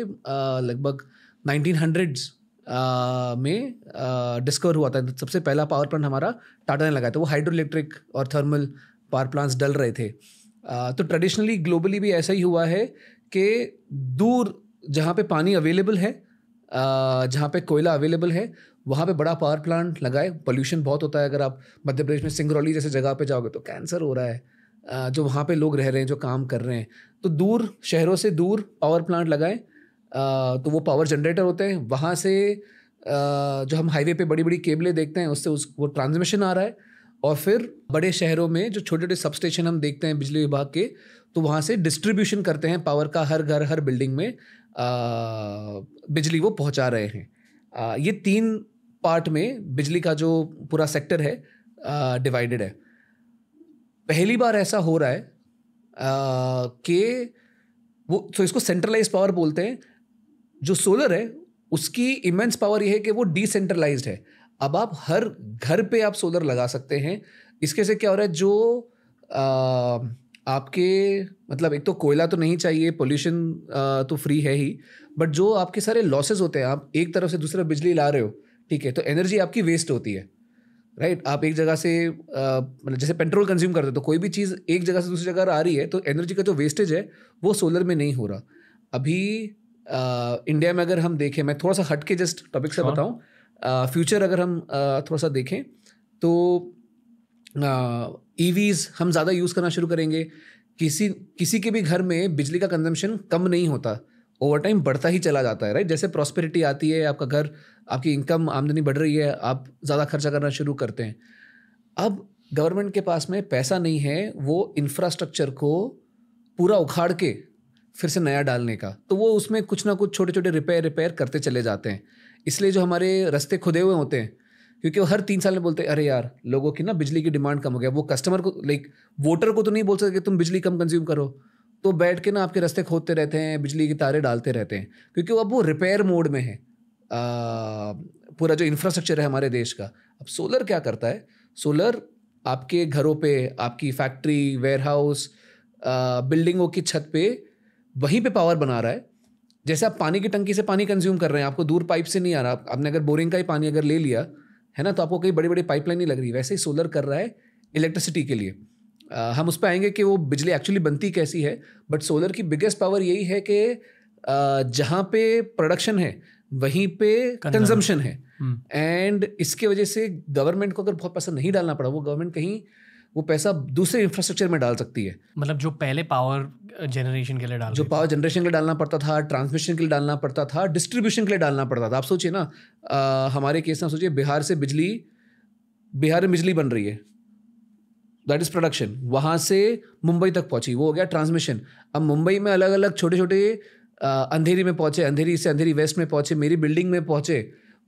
लगभग 1900s हंड्रेड्स में डिस्कवर हुआ था तो सबसे पहला पावर प्लांट हमारा टाटा ने लगाया था वो हाइड्रो इलेक्ट्रिक और थर्मल पावर प्लांट्स डल रहे थे तो ट्रेडिशनली ग्लोबली भी ऐसा ही हुआ है कि दूर जहाँ पे पानी अवेलेबल है जहाँ पे कोयला अवेलेबल है वहाँ पे बड़ा पावर प्लांट लगाए पोल्यूशन बहुत होता है अगर आप मध्य प्रदेश में सिंगरौली जैसे जगह पे जाओगे तो कैंसर हो रहा है जो वहाँ पे लोग रह रहे हैं जो काम कर रहे हैं तो दूर शहरों से दूर पावर प्लांट लगाएं तो वो पावर जनरेटर होते हैं वहाँ से जो हम हाईवे पे बड़ी बड़ी केबलें देखते हैं उससे उस वो ट्रांसमिशन आ रहा है और फिर बड़े शहरों में जो छोटे छोटे सब स्टेशन हम देखते हैं बिजली विभाग के तो वहाँ से डिस्ट्रीब्यूशन करते हैं पावर का हर घर हर बिल्डिंग में बिजली वो पहुँचा रहे हैं ये तीन पार्ट में बिजली का जो पूरा सेक्टर है डिवाइडेड है पहली बार ऐसा हो रहा है कि वो तो इसको सेंट्रलाइज पावर बोलते हैं जो सोलर है उसकी इमेंस पावर ये है कि वो डिसेंट्रलाइज है अब आप हर घर पे आप सोलर लगा सकते हैं इसके से क्या हो रहा है जो आ, आपके मतलब एक तो कोयला तो नहीं चाहिए पोल्यूशन तो फ्री है ही बट जो आपके सारे लॉसेस होते हैं आप एक तरफ से दूसरे बिजली ला रहे हो ठीक है तो एनर्जी आपकी वेस्ट होती है राइट आप एक जगह से मतलब जैसे पेट्रोल कंज्यूम करते हो तो कोई भी चीज़ एक जगह से दूसरी जगह आ रही है तो एनर्जी का जो वेस्टेज है वो सोलर में नहीं हो रहा अभी इंडिया में अगर हम देखें मैं थोड़ा सा हट के जस्ट टॉपिक से हाँ। बताऊँ फ्यूचर अगर हम थोड़ा सा देखें तो ईवीज e हम ज़्यादा यूज़ करना शुरू करेंगे किसी किसी के भी घर में बिजली का कंजम्पशन कम नहीं होता ओवर टाइम बढ़ता ही चला जाता है राइट जैसे प्रॉस्पेरिटी आती है आपका घर आपकी इनकम आमदनी बढ़ रही है आप ज़्यादा खर्चा करना शुरू करते हैं अब गवर्नमेंट के पास में पैसा नहीं है वो इंफ्रास्ट्रक्चर को पूरा उखाड़ के फिर से नया डालने का तो वो उसमें कुछ ना कुछ छोटे छोटे रिपेयर रिपेयर करते चले जाते हैं इसलिए जो हमारे रास्ते खुदे हुए होते हैं क्योंकि वो हर तीन साल में बोलते हैं अरे यार लोगों की ना बिजली की डिमांड कम हो गया वो कस्टमर को लाइक वोटर को तो नहीं बोल सकते कि तुम बिजली कम कंज्यूम करो तो बैठ के ना आपके रास्ते खोदते रहते हैं बिजली की तारे डालते रहते हैं क्योंकि अब वो रिपेयर मोड में है पूरा जो इंफ्रास्ट्रक्चर है हमारे देश का अब सोलर क्या करता है सोलर आपके घरों पे आपकी फैक्ट्री वेयर हाउस बिल्डिंगों की छत पे वहीं पे पावर बना रहा है जैसे आप पानी की टंकी से पानी कंज्यूम कर रहे हैं आपको दूर पाइप से नहीं आ रहा आपने अगर बोरिंग का ही पानी अगर ले लिया है ना तो आपको कई बड़ी बड़ी पाइपलाइन नहीं लग रही वैसे ही सोलर कर रहा है इलेक्ट्रिसिटी के लिए आ, हम उस पर आएंगे कि वो बिजली एक्चुअली बनती कैसी है बट सोलर की बिगेस्ट पावर यही है कि जहाँ पे प्रोडक्शन है वहीं पे कंजम्पशन है एंड हम्म। इसके वजह से गवर्नमेंट को अगर बहुत पैसा नहीं डालना पड़ा वो गवर्नमेंट कहीं वो पैसा दूसरे इंफ्रास्ट्रक्चर में डाल सकती है मतलब जो पहले पावर जनरेशन के लिए डाल जो पावर जनरेशन के लिए डालना पड़ता था ट्रांसमिशन के लिए डालना पड़ता था डिस्ट्रीब्यूशन के लिए डालना पड़ता था आप सोचिए ना हमारे केस में सोचिए बिहार से बिजली बिहार में बिजली बन रही है दैट इज़ प्रोडक्शन वहाँ से मुंबई तक पहुँची वो हो गया ट्रांसमिशन अब मुंबई में अलग अलग छोटे छोटे अंधेरी में पहुँचे अंधेरी से अंधेरी वेस्ट में पहुँचे मेरी बिल्डिंग में पहुँचे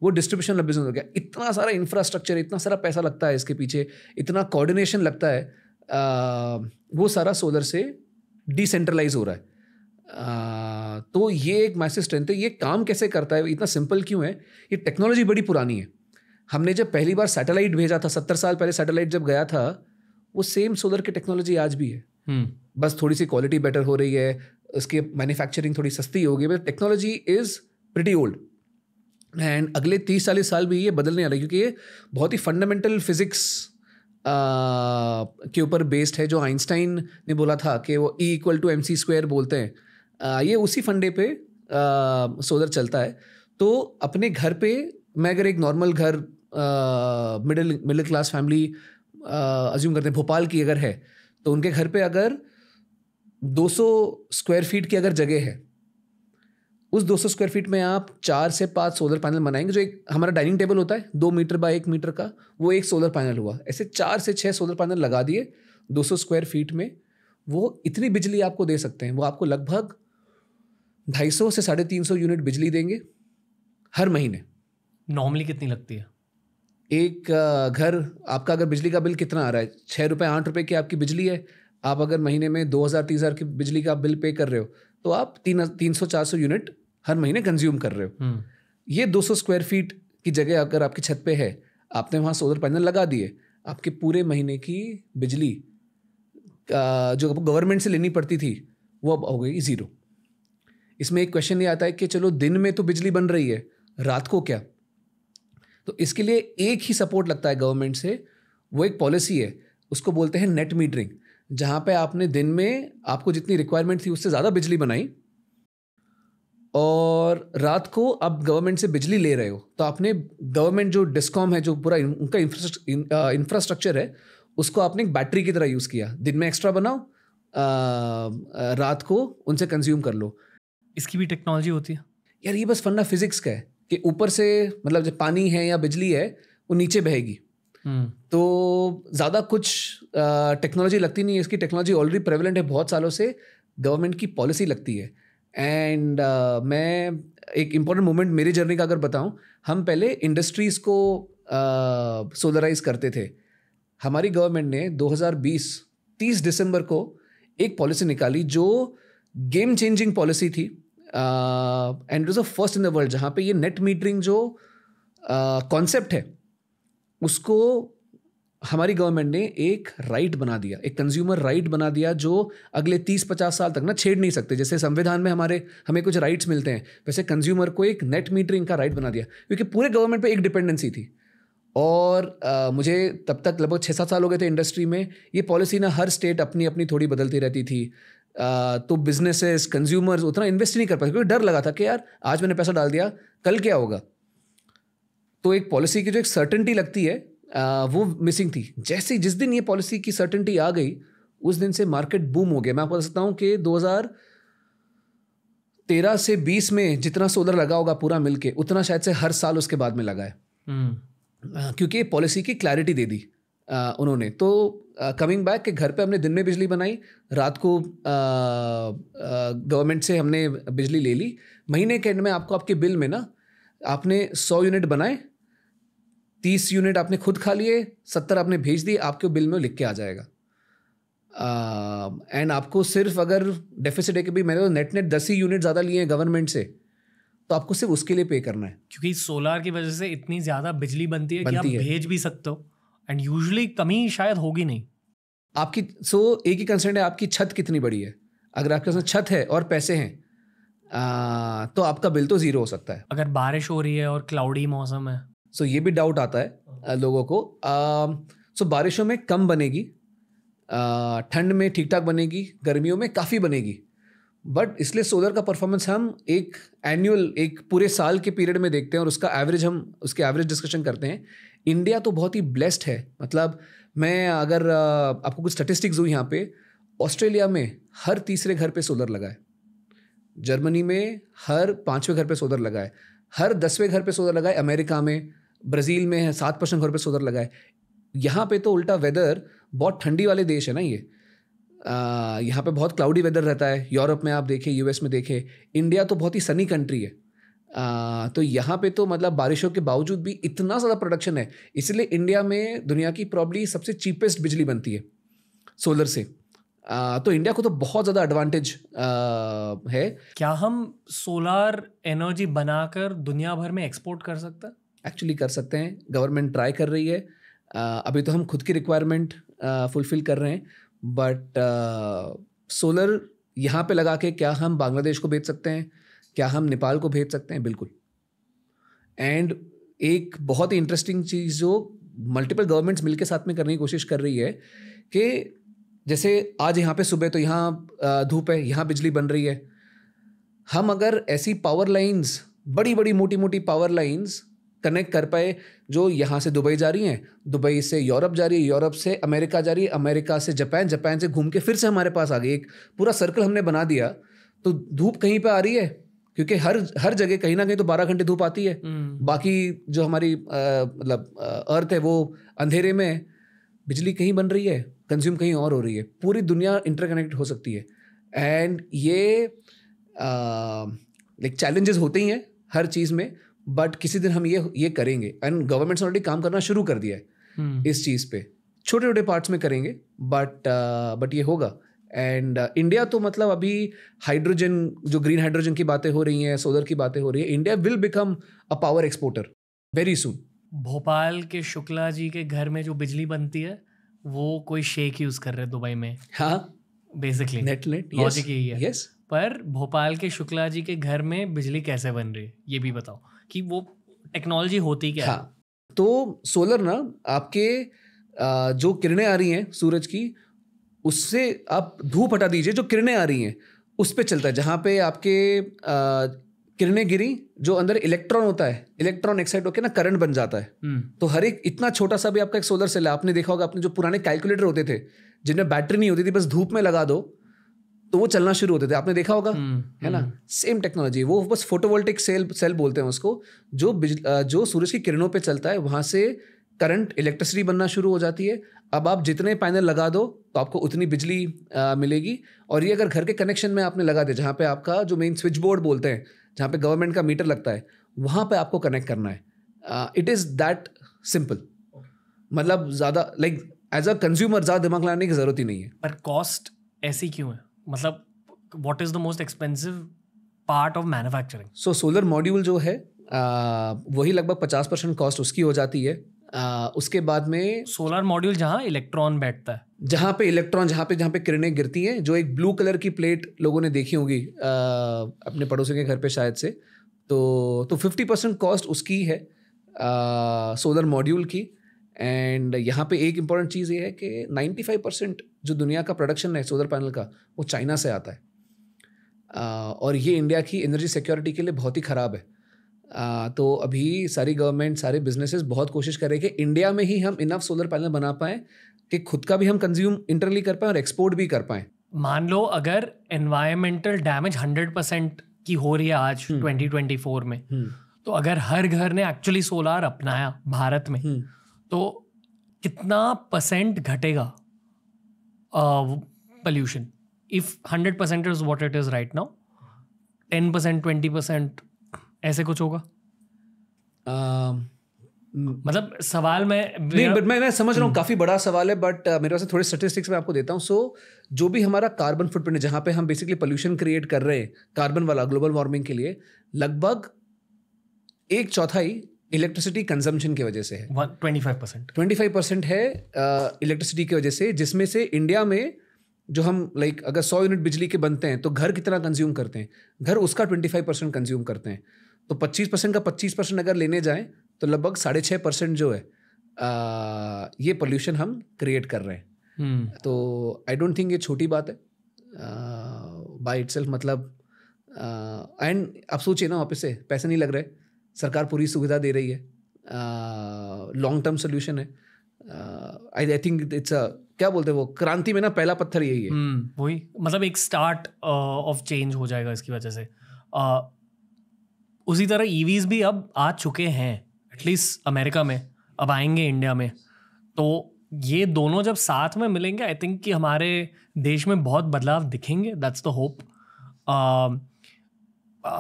वो डिस्ट्रीब्यूशन वाला बिजनेस हो गया इतना सारा इंफ्रास्ट्रक्चर इतना सारा पैसा लगता है इसके पीछे इतना कोऑर्डिनेशन लगता है आ, वो सारा सोलर से डिसेंट्रलाइज हो रहा है आ, तो ये एक मैसेज स्ट्रेंथ है ये काम कैसे करता है इतना सिंपल क्यों है ये टेक्नोलॉजी बड़ी पुरानी है हमने जब पहली बार सैटेलाइट भेजा था सत्तर साल पहले सैटेलाइट जब गया था वो सेम सोलर की टेक्नोलॉजी आज भी है हम्म। बस थोड़ी सी क्वालिटी बेटर हो रही है उसकी मैन्युफैक्चरिंग थोड़ी सस्ती हो गई but technology is pretty old and अगले तीस चालीस साल भी ये बदलने रहा है क्योंकि ये बहुत ही फंडामेंटल फिजिक्स के ऊपर बेस्ड है जो आइंस्टाइन ने बोला था कि वो E equal to M C square बोलते हैं आ, ये उसी फंडे पे सोदर चलता है तो अपने घर पे मैं अगर एक नॉर्मल घर middle middle class family assume करते हैं भोपाल की अगर है तो उनके घर पे अगर 200 स्क्वायर फीट की अगर जगह है उस 200 स्क्वायर फीट में आप चार से पाँच सोलर पैनल बनाएंगे जो एक हमारा डाइनिंग टेबल होता है दो मीटर बाय एक मीटर का वो एक सोलर पैनल हुआ ऐसे चार से छः सोलर पैनल लगा दिए 200 स्क्वायर फीट में वो इतनी बिजली आपको दे सकते हैं वो आपको लगभग 250 से साढ़े तीन सौ यूनिट बिजली देंगे हर महीने नॉर्मली कितनी लगती है एक घर आपका अगर बिजली का बिल कितना आ रहा है छः रुपये आठ रुपये की आपकी बिजली है आप अगर महीने में दो हज़ार तीस हज़ार की बिजली का बिल पे कर रहे हो तो आप तीन तीन सौ चार सौ यूनिट हर महीने कंज्यूम कर रहे हो हम्म। ये 200 स्क्वायर फीट की जगह अगर आपकी छत पे है आपने वहाँ सोलर पैनल लगा दिए आपके पूरे महीने की बिजली जो आपको गवर्नमेंट से लेनी पड़ती थी वो अब हो गई ज़ीरो इसमें एक क्वेश्चन ये आता है कि चलो दिन में तो बिजली बन रही है रात को क्या तो इसके लिए एक ही सपोर्ट लगता है गवर्नमेंट से वो एक पॉलिसी है उसको बोलते हैं नेट मीटरिंग जहाँ पे आपने दिन में आपको जितनी रिक्वायरमेंट थी उससे ज़्यादा बिजली बनाई और रात को आप गवर्नमेंट से बिजली ले रहे हो तो आपने गवर्नमेंट जो डिस्कॉम है जो पूरा उनका इंफ्रास्ट्रक्चर है उसको आपने एक बैटरी की तरह यूज़ किया दिन में एक्स्ट्रा बनाओ आ, रात को उनसे कंज्यूम कर लो इसकी भी टेक्नोलॉजी होती है यार ये बस फंडा फिजिक्स का है कि ऊपर से मतलब जब पानी है या बिजली है वो नीचे बहेगी हम्म। तो ज़्यादा कुछ टेक्नोलॉजी लगती नहीं है इसकी टेक्नोलॉजी ऑलरेडी प्रेवलेंट है बहुत सालों से गवर्नमेंट की पॉलिसी लगती है एंड uh, मैं एक इम्पॉर्टेंट मोमेंट मेरी जर्नी का अगर बताऊँ हम पहले इंडस्ट्रीज़ को सोलराइज uh, करते थे हमारी गवर्नमेंट ने 2020 30 दिसंबर को एक पॉलिसी निकाली जो गेम चेंजिंग पॉलिसी थी and it a first in the world जहाँ पे ये नेट मीटरिंग जो कॉन्सेप्ट uh, है उसको हमारी गवर्नमेंट ने एक राइट बना दिया एक कंज्यूमर राइट बना दिया जो अगले तीस पचास साल तक ना छेड़ नहीं सकते जैसे संविधान में हमारे हमें कुछ राइट्स मिलते हैं वैसे कंज्यूमर को एक नेट मीटरिंग का राइट बना दिया क्योंकि पूरे गवर्नमेंट पे एक डिपेंडेंसी थी और आ, मुझे तब तक लगभग छः सात साल हो गए थे इंडस्ट्री में ये पॉलिसी ना हर स्टेट अपनी अपनी थोड़ी बदलती रहती थी आ, तो बिजनेसेस कंज्यूमर्स उतना इन्वेस्ट नहीं कर पाते क्योंकि डर लगा था कि यार आज मैंने पैसा डाल दिया कल क्या होगा तो एक पॉलिसी की जो एक सर्टेंटी लगती है वो मिसिंग थी जैसे जिस दिन ये पॉलिसी की सर्टेनिटी आ गई उस दिन से मार्केट बूम हो गया मैं आपको बता सकता हूँ कि दो तेरह से बीस में जितना सोलर लगा होगा पूरा मिलके उतना शायद से हर साल उसके बाद में लगा है हम्म। क्योंकि पॉलिसी की क्लैरिटी दे दी आ, उन्होंने तो कमिंग बैक के घर पे हमने दिन में बिजली बनाई रात को गवर्नमेंट से हमने बिजली ले ली महीने के एंड में आपको आपके बिल में ना आपने सौ यूनिट बनाए तीस यूनिट आपने खुद खा लिए सत्तर आपने भेज दिए आपके बिल में लिख के आ जाएगा एंड uh, आपको सिर्फ अगर डेफिसिट है कि भाई मैंने तो नेट नेट दस ही यूनिट ज़्यादा लिए हैं गवर्नमेंट से तो आपको सिर्फ उसके लिए पे करना है क्योंकि सोलार की वजह से इतनी ज़्यादा बिजली बनती है बनती कि आप है। भेज भी सकते हो एंड यूजली कमी शायद होगी नहीं आपकी सो so, एक ही कंसर्न है आपकी छत कितनी बड़ी है अगर आपके पास छत है और पैसे हैं आ, तो आपका बिल तो ज़ीरो हो सकता है अगर बारिश हो रही है और क्लाउडी मौसम है सो ये भी डाउट आता है हाँ। लोगों को सो बारिशों में कम बनेगी ठंड में ठीक ठाक बनेगी गर्मियों में काफ़ी बनेगी बट इसलिए सोलर का परफॉर्मेंस हम एक एनुअल एक पूरे साल के पीरियड में देखते हैं और उसका एवरेज हम उसके एवरेज डिस्कशन करते हैं इंडिया तो बहुत ही ब्लेस्ड है मतलब मैं अगर आपको कुछ स्टेटिस्टिक्स हुई यहाँ पे ऑस्ट्रेलिया में हर तीसरे घर पे सोलर लगा है जर्मनी में हर पाँचवें घर पे सोलर लगा है हर दसवें घर पे सोलर लगा है अमेरिका में ब्राज़ील में है सात परसेंट घर पर सोलर लगाए यहाँ पे तो उल्टा वेदर बहुत ठंडी वाले देश है ना ये यहाँ पे बहुत क्लाउडी वेदर रहता है यूरोप में आप देखें यूएस में देखें इंडिया तो बहुत ही सनी कंट्री है आ, तो यहाँ पे तो मतलब बारिशों के बावजूद भी इतना ज़्यादा प्रोडक्शन है इसलिए इंडिया में दुनिया की प्रॉब्ली सबसे चीपेस्ट बिजली बनती है सोलर से आ, तो इंडिया को तो बहुत ज़्यादा एडवांटेज है क्या हम सोलार एनर्जी बनाकर दुनिया भर में एक्सपोर्ट कर सकते हैं एक्चुअली कर सकते हैं गवर्नमेंट ट्राई कर रही है अभी तो हम खुद की रिक्वायरमेंट फुलफ़िल कर रहे हैं बट सोलर यहाँ पे लगा के क्या हम बांग्लादेश को भेज सकते हैं क्या हम नेपाल को भेज सकते हैं बिल्कुल एंड एक बहुत ही इंटरेस्टिंग चीज़ जो मल्टीपल गवर्नमेंट्स मिलके साथ में करने की कोशिश कर रही है कि जैसे आज यहाँ पे सुबह तो यहाँ धूप है यहाँ बिजली बन रही है हम अगर ऐसी पावर लाइंस बड़ी बड़ी मोटी मोटी पावर लाइंस कनेक्ट कर पाए जो यहाँ से दुबई जा रही हैं दुबई से यूरोप जा रही है यूरोप से अमेरिका जा रही है अमेरिका से जापान जापान से घूम के फिर से हमारे पास आ गई एक पूरा सर्कल हमने बना दिया तो धूप कहीं पर आ रही है क्योंकि हर हर जगह कहीं ना कहीं तो बारह घंटे धूप आती है हम्म। बाकी जो हमारी मतलब अर्थ है वो अंधेरे में बिजली कहीं बन रही है कंज्यूम कहीं और हो रही है पूरी दुनिया इंटरकनेक्ट हो सकती है एंड ये लाइक चैलेंजेस होते ही हैं हर चीज़ में बट किसी दिन हम ये ये करेंगे एंड गवर्नमेंट ने ऑलरेडी काम करना शुरू कर दिया है हम्म। इस चीज़ पे छोटे छोटे पार्ट्स में करेंगे बट बट uh, ये होगा एंड इंडिया uh, तो मतलब अभी हाइड्रोजन जो ग्रीन हाइड्रोजन की बातें हो रही हैं सोलर की बातें हो रही है India will become a power exporter very soon Bhopal के शुक्ला जी के घर में जो बिजली बनती है वो कोई शेख यूज कर रहे हैं दुबई में हाँ बेसिकली नेट लॉजिक यही है यस पर भोपाल के शुक्ला जी के घर में बिजली कैसे बन रही है ये भी बताओ कि वो टेक्नोलॉजी होती क्या हाँ तो सोलर ना आपके जो किरणें आ रही हैं सूरज की उससे आप धूप हटा दीजिए जो किरणें आ रही हैं उस पर चलता है जहाँ पे आपके किरणें गिरी जो अंदर इलेक्ट्रॉन होता है इलेक्ट्रॉन एक्साइट होकर ना करंट बन जाता है हम्म। तो हर एक इतना छोटा सा भी आपका एक सोलर सेल है आपने देखा होगा आपने जो पुराने कैलकुलेटर होते थे जिनमें बैटरी नहीं होती थी बस धूप में लगा दो तो वो चलना शुरू होते थे आपने देखा होगा हम्म, है ना सेम हम्म। टेक्नोलॉजी वो बस फोटोवोल्टिक सेल सेल बोलते हैं उसको जो जो सूरज की किरणों पे चलता है वहाँ से करंट इलेक्ट्रिसिटी बनना शुरू हो जाती है अब आप जितने पैनल लगा दो तो आपको उतनी बिजली आ, मिलेगी और ये अगर घर के कनेक्शन में आपने लगा दिया जहाँ पे आपका जो मेन स्विच बोर्ड बोलते हैं जहाँ पे गवर्नमेंट का मीटर लगता है वहाँ पे आपको कनेक्ट करना है इट इज़ दैट सिंपल मतलब ज़्यादा लाइक एज अ कंज्यूमर ज़्यादा दिमाग लाने की ज़रूरत ही नहीं है पर कॉस्ट ऐसी क्यों है मतलब what is the most expensive part of manufacturing so solar module जो है वही लगभग पचास परसेंट कॉस्ट उसकी हो जाती है आ, उसके बाद में सोलर मॉड्यूल जहाँ इलेक्ट्रॉन बैठता है जहाँ पे इलेक्ट्रॉन जहाँ पे जहाँ पे किरणें गिरती हैं जो एक ब्लू कलर की प्लेट लोगों ने देखी होगी अपने पड़ोसी के घर पे शायद से तो तो फिफ्टी परसेंट कॉस्ट उसकी है सोलर मॉड्यूल की एंड यहाँ पे एक इम्पॉर्टेंट चीज़ ये है कि 95 परसेंट जो दुनिया का प्रोडक्शन है सोलर पैनल का वो चाइना से आता है और ये इंडिया की एनर्जी सिक्योरिटी के लिए बहुत ही ख़राब है तो अभी सारी गवर्नमेंट सारे बिजनेसेस बहुत कोशिश कर रहे हैं कि इंडिया में ही हम इनफ सोलर पैनल बना पाएँ कि खुद का भी हम कंज्यूम इंटरली कर पाएँ और एक्सपोर्ट भी कर पाएँ मान लो अगर एनवायरमेंटल डैमेज हंड्रेड परसेंट की हो रही है आज ट्वेंटी ट्वेंटी फोर में हम्म। तो अगर हर घर ने एक्चुअली सोलार अपनाया भारत में हम्म। तो कितना परसेंट घटेगा pollution if hundred percent is what it is right now ten percent twenty percent ऐसे कुछ होगा uh, मतलब सवाल मैं नहीं बट मैं मैं समझ रहा हूँ काफ़ी बड़ा सवाल है बट uh, मेरे पास थोड़े स्टेटिस्टिक्स मैं आपको देता हूँ सो so, जो भी हमारा कार्बन फुटप्रिंट है जहाँ पे हम बेसिकली पोल्यूशन क्रिएट कर रहे हैं कार्बन वाला ग्लोबल वार्मिंग के लिए लगभग एक चौथाई इलेक्ट्रिसिटी कंजम्पशन की वजह से है twenty five percent twenty five percent है इलेक्ट्रिसिटी की वजह से जिसमें से इंडिया में जो हम लाइक like, अगर सौ यूनिट बिजली के बनते हैं तो घर कितना कंज्यूम करते हैं घर उसका ट्वेंटी फाइव परसेंट कंज्यूम करते हैं तो पच्चीस परसेंट का पच्चीस परसेंट अगर लेने जाएँ तो लगभग साढ़े छः परसेंट जो है आ, ये पोल्यूशन हम क्रिएट कर रहे हैं hmm. तो आई डोंट थिंक ये छोटी बात है बाई इट्सल्फ मतलब एंड अब सोचिए ना वापस से पैसे नहीं लग रहे सरकार पूरी सुविधा दे रही है लॉन्ग टर्म सोल्यूशन है आई आई थिंक इट्स अ क्या बोलते हैं वो क्रांति में ना पहला पत्थर यही है हम्म, वही मतलब एक स्टार्ट ऑफ चेंज हो जाएगा इसकी वजह से uh, उसी तरह ईवीज e भी अब आ चुके हैं एटलीस्ट अमेरिका में अब आएंगे इंडिया में तो ये दोनों जब साथ में मिलेंगे आई थिंक कि हमारे देश में बहुत बदलाव दिखेंगे दैट्स द होप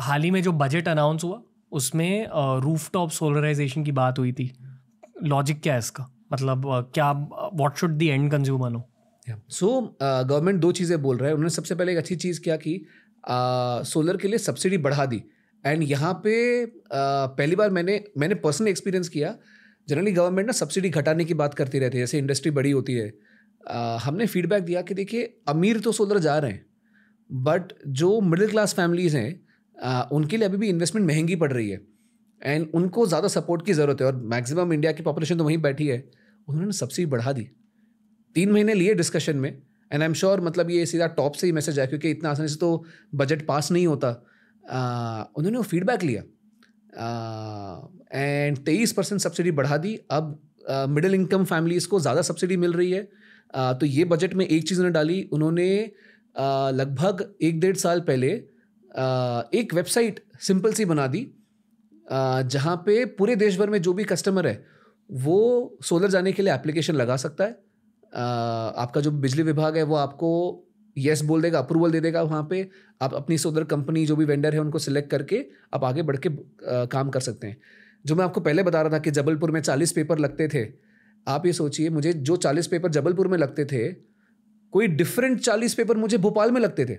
हाल ही में जो बजट अनाउंस हुआ उसमें रूफ टॉप सोलराइजेशन की बात हुई थी लॉजिक क्या है इसका मतलब क्या what should the end consumer हो सो गवर्नमेंट दो चीज़ें बोल रहा है उन्होंने सबसे पहले एक अच्छी चीज़ क्या की सोलर uh, के लिए सब्सिडी बढ़ा दी एंड यहाँ पे uh, पहली बार मैंने मैंने पर्सनल एक्सपीरियंस किया जनरली गवर्नमेंट ना सब्सिडी घटाने की बात करती रहती है जैसे इंडस्ट्री बड़ी होती है uh, हमने फीडबैक दिया कि देखिए अमीर तो सोलर जा रहे हैं बट जो मिडिल क्लास फैमिलीज़ हैं आ, उनके लिए अभी भी इन्वेस्टमेंट महंगी पड़ रही है एंड उनको ज़्यादा सपोर्ट की ज़रूरत है और मैक्सिमम इंडिया की पॉपुलेशन तो वहीं बैठी है उन्होंने सब्सिडी बढ़ा दी तीन महीने लिए डिस्कशन में एंड आई एम श्योर मतलब ये सीधा टॉप से ही मैसेज आया क्योंकि इतना आसानी से तो बजट पास नहीं होता आ, उन्होंने वो फीडबैक लिया एंड तेईस परसेंट सब्सिडी बढ़ा दी अब मिडिल इनकम फैमिलीज़ को ज़्यादा सब्सिडी मिल रही है आ, तो ये बजट में एक चीज़ उन्होंने डाली उन्होंने लगभग एक डेढ़ साल पहले एक वेबसाइट सिंपल सी बना दी जहाँ पे पूरे देश भर में जो भी कस्टमर है वो सोलर जाने के लिए एप्लीकेशन लगा सकता है आपका जो बिजली विभाग है वो आपको यस बोल देगा अप्रूवल दे देगा वहाँ पे आप अपनी सोलर कंपनी जो भी वेंडर है उनको सिलेक्ट करके आप आगे बढ़ के काम कर सकते हैं जो मैं आपको पहले बता रहा था कि जबलपुर में चालीस पेपर लगते थे आप ये सोचिए मुझे जो चालीस पेपर जबलपुर में लगते थे कोई डिफरेंट चालीस पेपर मुझे भोपाल में लगते थे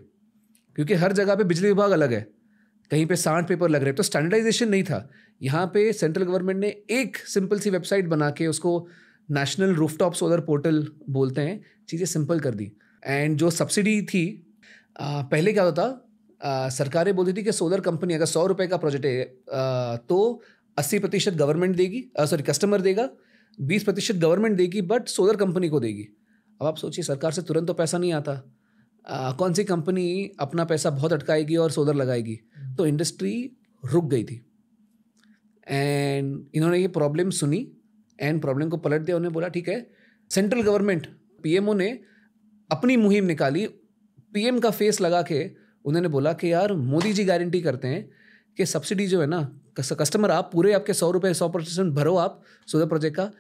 क्योंकि हर जगह पे बिजली विभाग अलग है कहीं पे सांड पेपर लग रहे तो स्टैंडर्डाइजेशन नहीं था यहाँ पे सेंट्रल गवर्नमेंट ने एक सिंपल सी वेबसाइट बना के उसको नेशनल रूफटॉप सोलर पोर्टल बोलते हैं चीज़ें सिंपल कर दी एंड जो सब्सिडी थी आ, पहले क्या होता आ, सरकारें बोलती थी कि सोलर कंपनी अगर सौ रुपये का प्रोजेक्ट है आ, तो अस्सी प्रतिशत गवर्नमेंट देगी सॉरी कस्टमर देगा बीस प्रतिशत गवर्नमेंट देगी बट सोलर कंपनी को देगी अब आप सोचिए सरकार से तुरंत तो पैसा नहीं आता आ, कौन सी कंपनी अपना पैसा बहुत अटकाएगी और सोलर लगाएगी तो इंडस्ट्री रुक गई थी एंड इन्होंने ये प्रॉब्लम सुनी एंड प्रॉब्लम को पलट दिया उन्होंने बोला ठीक है सेंट्रल गवर्नमेंट पीएमओ ने अपनी मुहिम निकाली पीएम का फेस लगा के उन्होंने बोला कि यार मोदी जी गारंटी करते हैं कि सब्सिडी जो है ना कस्टमर आप पूरे आपके सौ रुपये सौ परसेंट भरो आप सोलर प्रोजेक्ट का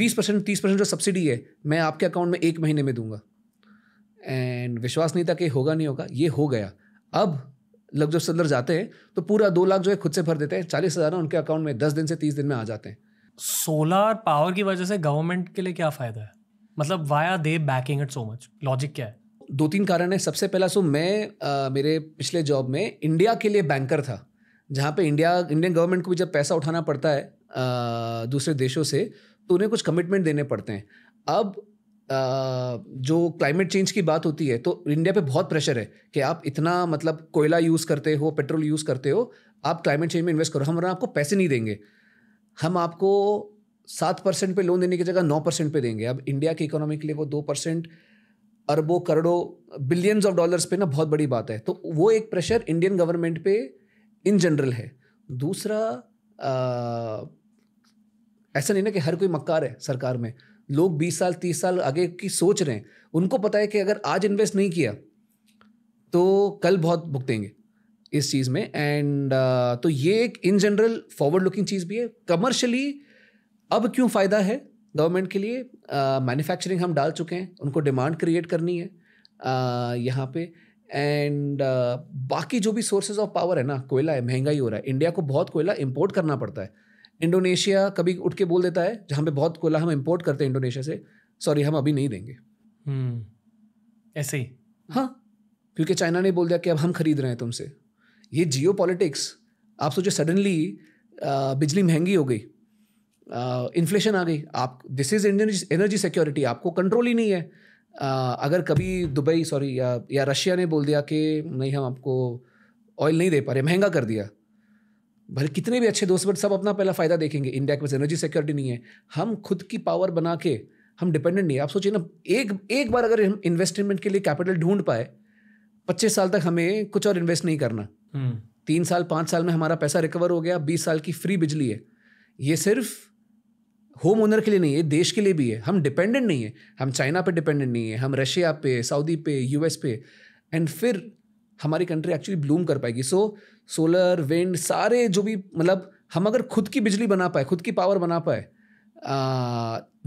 बीस परसेंट तीस परसेंट जो सब्सिडी है मैं आपके अकाउंट में एक महीने में दूंगा एंड विश्वास नहीं था कि होगा नहीं होगा ये हो गया अब लोग जब सदर जाते हैं तो पूरा दो लाख जो है खुद से भर देते हैं चालीस हज़ार उनके अकाउंट में दस दिन से तीस दिन में आ जाते हैं सोलर पावर की वजह से गवर्नमेंट के लिए क्या फ़ायदा है मतलब why are they backing it so much logic क्या है दो तीन कारण है सबसे पहला सो मैं आ, मेरे पिछले जॉब में इंडिया के लिए बैंकर था जहाँ पे इंडिया इंडियन गवर्नमेंट को भी जब पैसा उठाना पड़ता है आ, दूसरे देशों से तो उन्हें कुछ कमिटमेंट देने पड़ते हैं अब जो क्लाइमेट चेंज की बात होती है तो इंडिया पे बहुत प्रेशर है कि आप इतना मतलब कोयला यूज़ करते हो पेट्रोल यूज़ करते हो आप क्लाइमेट चेंज में इन्वेस्ट करो हम आपको पैसे नहीं देंगे हम आपको सात परसेंट पर लोन देने की जगह नौ परसेंट पर देंगे अब इंडिया की इकोनॉमी के लिए वो दो परसेंट अरबों करोड़ों बिलियंस ऑफ डॉलर्स पे ना बहुत बड़ी बात है तो वो एक प्रेशर इंडियन गवर्नमेंट पे इन जनरल है दूसरा आ, ऐसा नहीं ना कि हर कोई मक्कार है सरकार में लोग 20 साल 30 साल आगे की सोच रहे हैं उनको पता है कि अगर आज इन्वेस्ट नहीं किया तो कल बहुत भुगतेंगे इस चीज़ में एंड uh, तो ये एक इन जनरल फॉरवर्ड लुकिंग चीज़ भी है कमर्शली अब क्यों फ़ायदा है गवर्नमेंट के लिए मैन्युफैक्चरिंग uh, हम डाल चुके हैं उनको डिमांड क्रिएट करनी है uh, यहाँ पे एंड uh, बाकी जो भी सोर्सेज ऑफ पावर है ना कोयला है महंगा ही हो रहा है इंडिया को बहुत कोयला इम्पोर्ट करना पड़ता है इंडोनेशिया कभी उठ के बोल देता है जहाँ पे बहुत कोला हम इम्पोर्ट करते हैं इंडोनेशिया से सॉरी हम अभी नहीं देंगे हम्म, ऐसे ही हाँ क्योंकि चाइना ने बोल दिया कि अब हम खरीद रहे हैं तुमसे ये जियो पॉलिटिक्स आप सोचो सडनली बिजली महंगी हो गई इन्फ्लेशन आ गई आप this is Indian energy security आपको कंट्रोल ही नहीं है uh, अगर कभी दुबई सॉरी या या रशिया ने बोल दिया कि नहीं हम आपको ऑयल नहीं दे पा रहे महंगा कर दिया भले कितने भी अच्छे दोस्त बट सब अपना पहला फ़ायदा देखेंगे इंडिया के पास एनर्जी सिक्योरिटी नहीं है हम खुद की पावर बना के हम डिपेंडेंट नहीं है आप सोचिए ना एक एक बार अगर हम इन्वेस्टमेंट के लिए कैपिटल ढूंढ पाए पच्चीस साल तक हमें कुछ और इन्वेस्ट नहीं करना हम्म। तीन साल पाँच साल में हमारा पैसा रिकवर हो गया बीस साल की फ्री बिजली है ये सिर्फ होम ओनर के लिए नहीं है देश के लिए भी है हम डिपेंडेंट नहीं है हम चाइना पे डिपेंडेंट नहीं है हम रशिया पे सऊदी पे यूएस पे एंड फिर हमारी कंट्री एक्चुअली ब्लूम कर पाएगी सो सोलर विंड सारे जो भी मतलब हम अगर खुद की बिजली बना पाए खुद की पावर बना पाए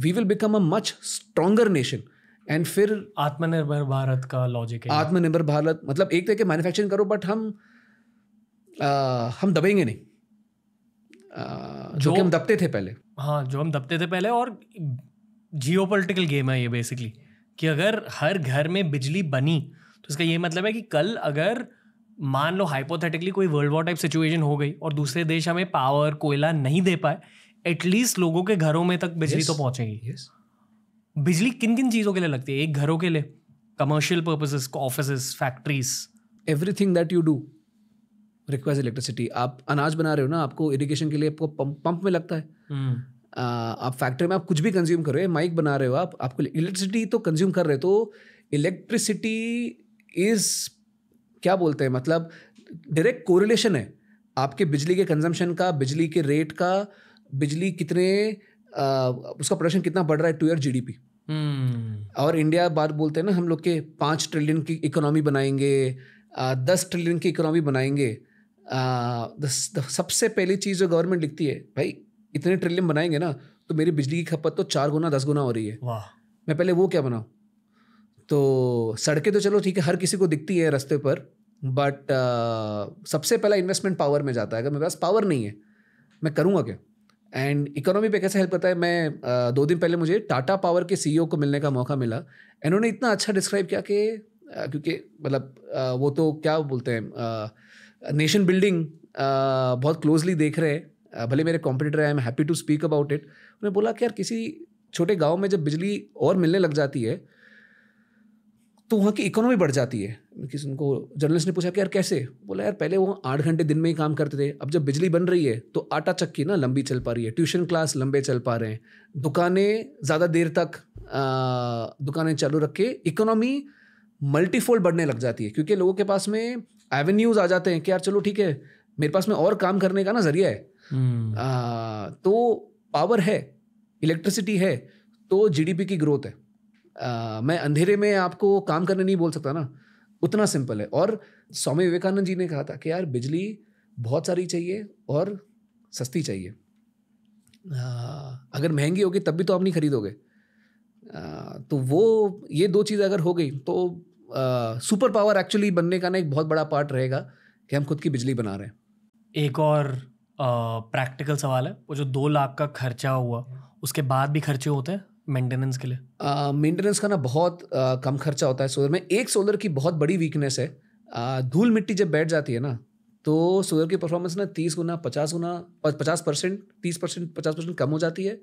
we will become a much stronger nation and फिर आत्मनिर्भर भारत का लॉजिक है आत्मनिर्भर भारत मतलब एक तरह के मैन्युफैक्चरिंग करो बट हम आ, हम दबेंगे नहीं आ, जो हम दबते थे पहले हाँ जो हम दबते थे पहले और जियो गेम है ये बेसिकली कि अगर हर घर में बिजली बनी इसका ये मतलब है कि कल अगर मान लो हाइपोथेटिकली कोई वर्ल्ड वॉर टाइप सिचुएशन हो गई और दूसरे देश हमें पावर कोयला नहीं दे पाए एटलीस्ट लोगों के घरों में तक बिजली yes. तो पहुंचेगी yes. बिजली किन किन चीज़ों के लिए लगती है एक घरों के लिए commercial purposes office factories everything that you do requires electricity आप अनाज बना रहे हो ना आपको इरिगेशन के लिए आपको पंप पंप में लगता है hmm. आप फैक्ट्री में आप कुछ भी कंज्यूम कर रहे हो माइक बना रहे हो आप आपको इलेक्ट्रिसिटी तो कंज्यूम कर रहे हो तो इलेक्ट्रिसिटी इज क्या बोलते हैं मतलब डायरेक्ट कोरिलेशन है आपके बिजली के कंजम्पशन का बिजली के रेट का बिजली कितने आ, उसका प्रोडक्शन कितना बढ़ रहा है टू ईयर डी और इंडिया बात बोलते हैं ना हम लोग के पाँच ट्रिलियन की इकोनॉमी बनाएंगे आ, दस ट्रिलियन की इकोनॉमी बनाएंगे आ, दस, द, सबसे पहली चीज़ जो गवर्नमेंट लिखती है भाई इतने ट्रिलियन बनाएंगे ना तो मेरी बिजली की खपत तो चार गुना दस गुना हो रही है मैं पहले वो क्या बनाऊँ तो सड़कें तो चलो ठीक है हर किसी को दिखती है रास्ते पर बट uh, सबसे पहला इन्वेस्टमेंट पावर में जाता है अगर मेरे पास पावर नहीं है मैं करूँगा क्या एंड इकोनॉमी पे कैसे हेल्प करता है मैं uh, दो दिन पहले मुझे टाटा पावर के सीईओ e को मिलने का मौका मिला इन्होंने इतना अच्छा डिस्क्राइब किया कि uh, क्योंकि मतलब uh, वो तो क्या बोलते हैं नेशन uh, बिल्डिंग uh, बहुत क्लोजली देख रहे हैं uh, भले मेरे competitor I am happy to speak about it उन्होंने बोला कि यार किसी छोटे गाँव में जब बिजली और मिलने लग जाती है तो वहाँ की इकोनॉमी बढ़ जाती है किसी उनको जर्नलिस्ट ने पूछा कि यार कैसे बोला यार पहले वो आठ घंटे दिन में ही काम करते थे अब जब बिजली बन रही है तो आटा चक्की ना लंबी चल पा रही है ट्यूशन क्लास लंबे चल पा रहे हैं दुकानें ज़्यादा देर तक दुकानें चालू रख के इकोनॉमी मल्टीफोल्ड बढ़ने लग जाती है क्योंकि लोगों के पास में एवेन्यूज़ आ जाते हैं कि यार चलो ठीक है मेरे पास में और काम करने का ना जरिया है आ, हम्म। तो पावर है इलेक्ट्रिसिटी है तो जीडीपी की ग्रोथ है मैं अंधेरे में आपको काम करने नहीं बोल सकता ना उतना सिंपल है और स्वामी विवेकानंद जी ने कहा था कि यार बिजली बहुत सारी चाहिए और सस्ती चाहिए आ, अगर महंगी होगी तब भी तो आप नहीं खरीदोगे तो वो ये दो चीज़ अगर हो गई तो सुपर पावर एक्चुअली बनने का ना एक बहुत बड़ा पार्ट रहेगा कि हम खुद की बिजली बना रहे हैं एक और प्रैक्टिकल सवाल है वो जो दो लाख का खर्चा हुआ उसके बाद भी खर्चे होते हैं मेंटेनेंस के लिए मेंटेनेंस uh, का ना बहुत uh, कम खर्चा होता है सोलर में एक सोलर की बहुत बड़ी वीकनेस है uh, धूल मिट्टी जब बैठ जाती है ना तो सोलर की परफॉर्मेंस ना तीस गुना पचास गुना पचास परसेंट तीस परसेंट पचास परसेंट कम हो जाती है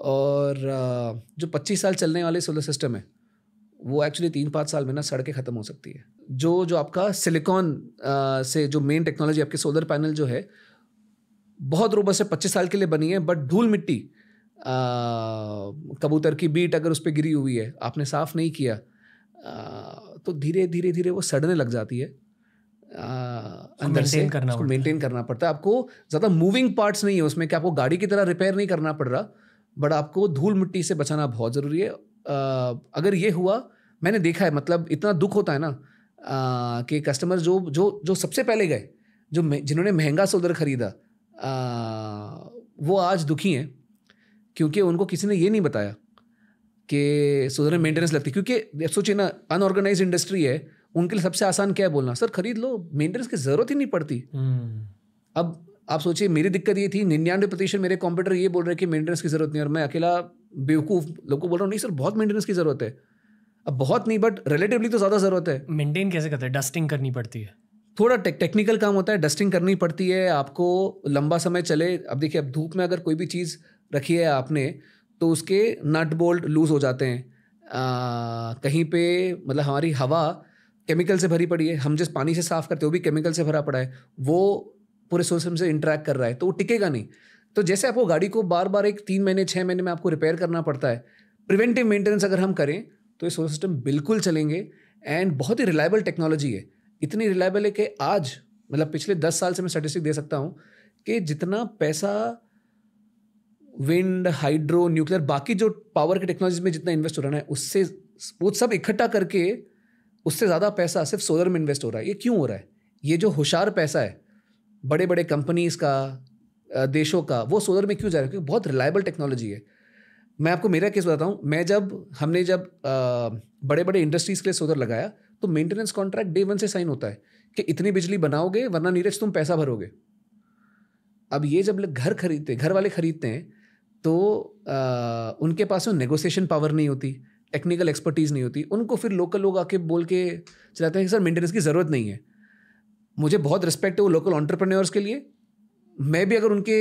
और uh, जो पच्चीस साल चलने वाले सोलर सिस्टम है वो एक्चुअली तीन पाँच साल में ना सड़कें ख़त्म हो सकती है जो जो आपका सिलिकॉन uh, से जो मेन टेक्नोलॉजी आपके सोलर पैनल जो है बहुत रोबस्ट है पच्चीस साल के लिए बनी है बट धूल मिट्टी कबूतर की बीट अगर उस पर गिरी हुई है आपने साफ़ नहीं किया आ, तो धीरे धीरे धीरे वो सड़ने लग जाती है आ, अंदर से करना उसको मेंटेन करना पड़ता है आपको ज़्यादा मूविंग पार्ट्स नहीं है उसमें कि आपको गाड़ी की तरह रिपेयर नहीं करना पड़ रहा बट आपको धूल मिट्टी से बचाना बहुत ज़रूरी है आ, अगर ये हुआ मैंने देखा है मतलब इतना दुख होता है ना कि कस्टमर जो जो जो सबसे पहले गए जो जिन्होंने महंगा सोलर खरीदा आ, वो आज दुखी हैं क्योंकि उनको किसी ने ये नहीं बताया कि सुधर में मेंटेनेंस लगती क्योंकि सोचिए ना अनऑर्गेनाइज इंडस्ट्री है उनके लिए सबसे आसान क्या है बोलना सर खरीद लो मेंटेनेंस की ज़रूरत ही नहीं पड़ती हम्म। अब आप सोचिए मेरी दिक्कत ये थी निन्यानवे प्रतिशत मेरे कॉम्प्यूटर ये बोल रहे कि मेंटेनेंस की ज़रूरत नहीं और मैं अकेला बेवकूफ़ लोग को बोल रहा हूँ नहीं सर बहुत मेंटेनेंस की ज़रूरत है अब बहुत नहीं बट रिलेटिवली तो ज़्यादा ज़रूरत है मेंटेन कैसे करते हैं डस्टिंग करनी पड़ती है थोड़ा टे, टेक्निकल काम होता है डस्टिंग करनी पड़ती है आपको लंबा समय चले अब देखिए अब धूप में अगर कोई भी चीज़ रखी है आपने तो उसके नट बोल्ट लूज़ हो जाते हैं आ, कहीं पे मतलब हमारी हवा केमिकल से भरी पड़ी है हम जिस पानी से साफ़ करते हैं वो भी केमिकल से भरा पड़ा है वो पूरे सिस्टम से इंटरेक्ट कर रहा है तो वो टिकेगा नहीं तो जैसे आपको गाड़ी को बार बार एक तीन महीने छः महीने में आपको रिपेयर करना पड़ता है प्रिवेंटिव मेंटेनेंस अगर हम करें तो ये सोलर सिस्टम बिल्कुल चलेंगे एंड बहुत ही रिलायबल टेक्नोलॉजी है इतनी रिलायबल है कि आज मतलब पिछले दस साल से मैं स्टेटिस्टिक दे सकता हूँ कि जितना पैसा विंड हाइड्रो न्यूक्लियर बाकी जो पावर की टेक्नोलॉजी में जितना इन्वेस्ट हो रहा है उससे वो सब इकट्ठा करके उससे ज़्यादा पैसा सिर्फ सोलर में इन्वेस्ट हो रहा है ये क्यों हो रहा है ये जो होशार पैसा है बड़े बड़े कंपनीज़ का देशों का वो सोलर में क्यों जा रहा है क्योंकि बहुत रिलायबल टेक्नोलॉजी है मैं आपको मेरा केस बताता हूँ मैं जब हमने जब बड़े बड़े इंडस्ट्रीज़ के लिए सोलर लगाया तो मेंटेनेंस कॉन्ट्रैक्ट डे वन से साइन होता है कि इतनी बिजली बनाओगे वरना नीरज तुम पैसा भरोगे अब ये जब घर खरीदते घर वाले खरीदते हैं तो आ, उनके पास वो नेगोशिएशन पावर नहीं होती टेक्निकल एक्सपर्टीज़ नहीं होती उनको फिर लोकल लोग आके बोल के चलाते हैं कि सर मेंटेनेंस की ज़रूरत नहीं है मुझे बहुत रिस्पेक्ट है वो लोकल ऑन्टरप्रेन्योर्स के लिए मैं भी अगर उनके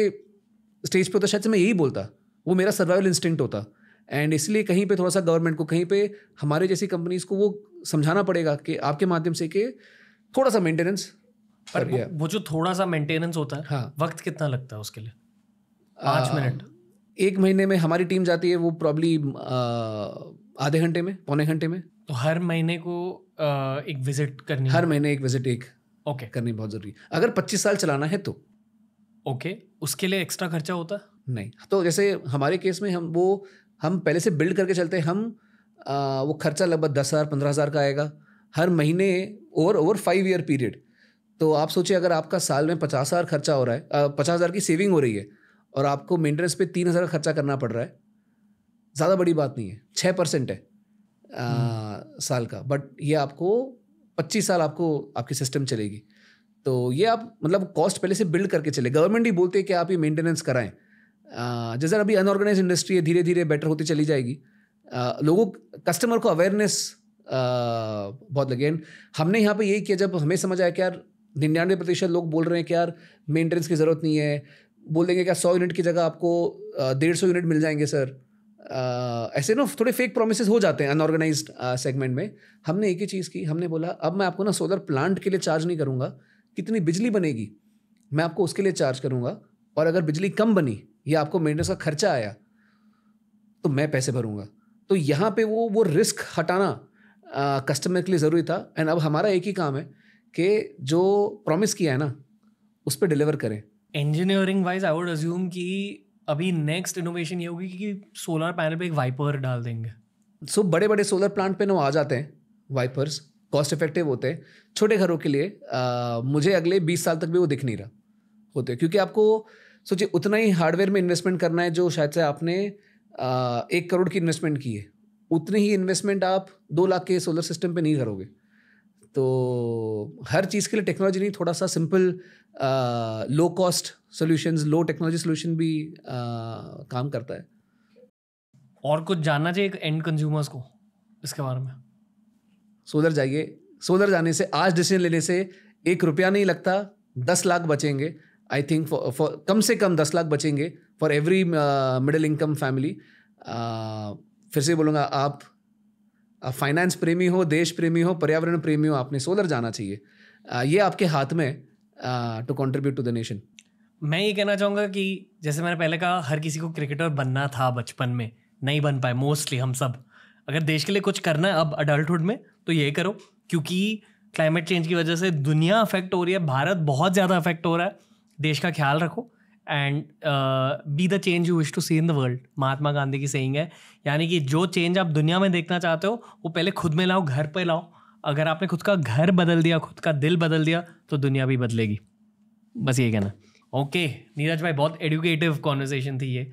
स्टेज पर होता शायद से मैं यही बोलता वो मेरा सर्वाइवल इंस्टिंक्ट होता एंड इसलिए कहीं पे थोड़ा सा गवर्नमेंट को कहीं पे हमारे जैसी कंपनीज को वो समझाना पड़ेगा कि आपके माध्यम से कि थोड़ा सा मेंटेनेंस पर वो, वो जो थोड़ा सा मेंटेनेंस होता है हाँ वक्त कितना लगता है उसके लिए पाँच मिनट एक महीने में हमारी टीम जाती है वो प्रॉब्ली आधे घंटे में पौने घंटे में तो हर महीने को आ, एक विजिट करनी हर महीने एक विजिट एक ओके okay. करनी बहुत जरूरी अगर पच्चीस साल चलाना है तो ओके okay. उसके लिए एक्स्ट्रा खर्चा होता नहीं तो जैसे हमारे केस में हम वो हम पहले से बिल्ड करके चलते हैं हम आ, वो खर्चा लगभग दस हज़ार पंद्रह हज़ार का आएगा हर महीने over over five year period तो आप सोचिए अगर आपका साल में पचास हज़ार खर्चा हो रहा है पचास हज़ार की सेविंग हो रही है और आपको मेंटेनेंस पे तीन हज़ार खर्चा करना पड़ रहा है ज़्यादा बड़ी बात नहीं है छः परसेंट है आ, हम्म। साल का बट ये आपको पच्चीस साल आपको आपकी सिस्टम चलेगी तो ये आप मतलब कॉस्ट पहले से बिल्ड करके चले गवर्नमेंट ही बोलते हैं कि आप ये मेंटेनेंस कराएं जैसे अभी अनऑर्गेनाइज इंडस्ट्री है धीरे धीरे बेटर होती चली जाएगी लोगों कस्टमर को अवेयरनेस बहुत लगे एंड हमने यहाँ पे यही किया जब हमें समझ आया कि यार निन्यानवे प्रतिशत लोग बोल रहे हैं कि यार मेंटेनेंस की ज़रूरत नहीं है बोल देंगे क्या सौ यूनिट की जगह आपको डेढ़ सौ यूनिट मिल जाएंगे सर ऐसे ना थोड़े फेक प्रोमिस हो जाते हैं अनऑर्गेनाइज सेगमेंट में हमने एक ही चीज़ की हमने बोला अब मैं आपको ना सोलर प्लांट के लिए चार्ज नहीं करूँगा कितनी बिजली बनेगी मैं आपको उसके लिए चार्ज करूँगा और अगर बिजली कम बनी या आपको मेंटेनेंस का खर्चा आया तो मैं पैसे भरूंगा तो यहाँ पे वो वो रिस्क हटाना कस्टमर के लिए ज़रूरी था एंड अब हमारा एक ही काम है कि जो प्रॉमिस किया है ना उस पर डिलीवर करें engineering wise I would assume कि अभी नेक्स्ट इनोवेशन ये होगी कि सोलर पैनल पे एक वाइपर डाल देंगे सो so, बड़े बड़े सोलर प्लांट पे ना आ जाते हैं वाइपर्स कॉस्ट इफेक्टिव होते हैं छोटे घरों के लिए आ, मुझे अगले बीस साल तक भी वो दिख नहीं रहा होते क्योंकि आपको सोचिए उतना ही हार्डवेयर में इन्वेस्टमेंट करना है जो शायद से आपने आ, एक करोड़ की इन्वेस्टमेंट की है उतनी ही इन्वेस्टमेंट आप दो लाख के सोलर सिस्टम पे नहीं करोगे तो हर चीज़ के लिए टेक्नोलॉजी नहीं थोड़ा सा simple low cost solutions low technology solution भी आ, काम करता है और कुछ जानना चाहिए एंड कंज्यूमर्स को इसके बारे में सोलर जाइए सोलर जाने से आज डिसीजन लेने से एक रुपया नहीं लगता दस लाख बचेंगे आई थिंक फॉर कम से कम दस लाख बचेंगे for every middle income family फिर से बोलूँगा आप आप फाइनेंस प्रेमी हो देश प्रेमी हो पर्यावरण प्रेमी हो आपने सोलर जाना चाहिए ये आपके हाथ में to contribute to the nation मैं ये कहना चाहूँगा कि जैसे मैंने पहले कहा हर किसी को क्रिकेटर बनना था बचपन में नहीं बन पाए मोस्टली हम सब अगर देश के लिए कुछ करना है अब अडल्टहुड में तो ये करो क्योंकि क्लाइमेट चेंज की वजह से दुनिया अफेक्ट हो रही है भारत बहुत ज़्यादा अफेक्ट हो रहा है देश का ख्याल रखो and be the change you wish to see in the world Mahatma Gandhi की सेइंग है यानी कि जो चेंज आप दुनिया में देखना चाहते हो वो पहले खुद में लाओ घर पे लाओ अगर आपने खुद का घर बदल दिया खुद का दिल बदल दिया तो दुनिया भी बदलेगी बस ये कहना ओके okay, नीरज भाई बहुत एडुकेटिव कॉन्वर्जेसन थी ये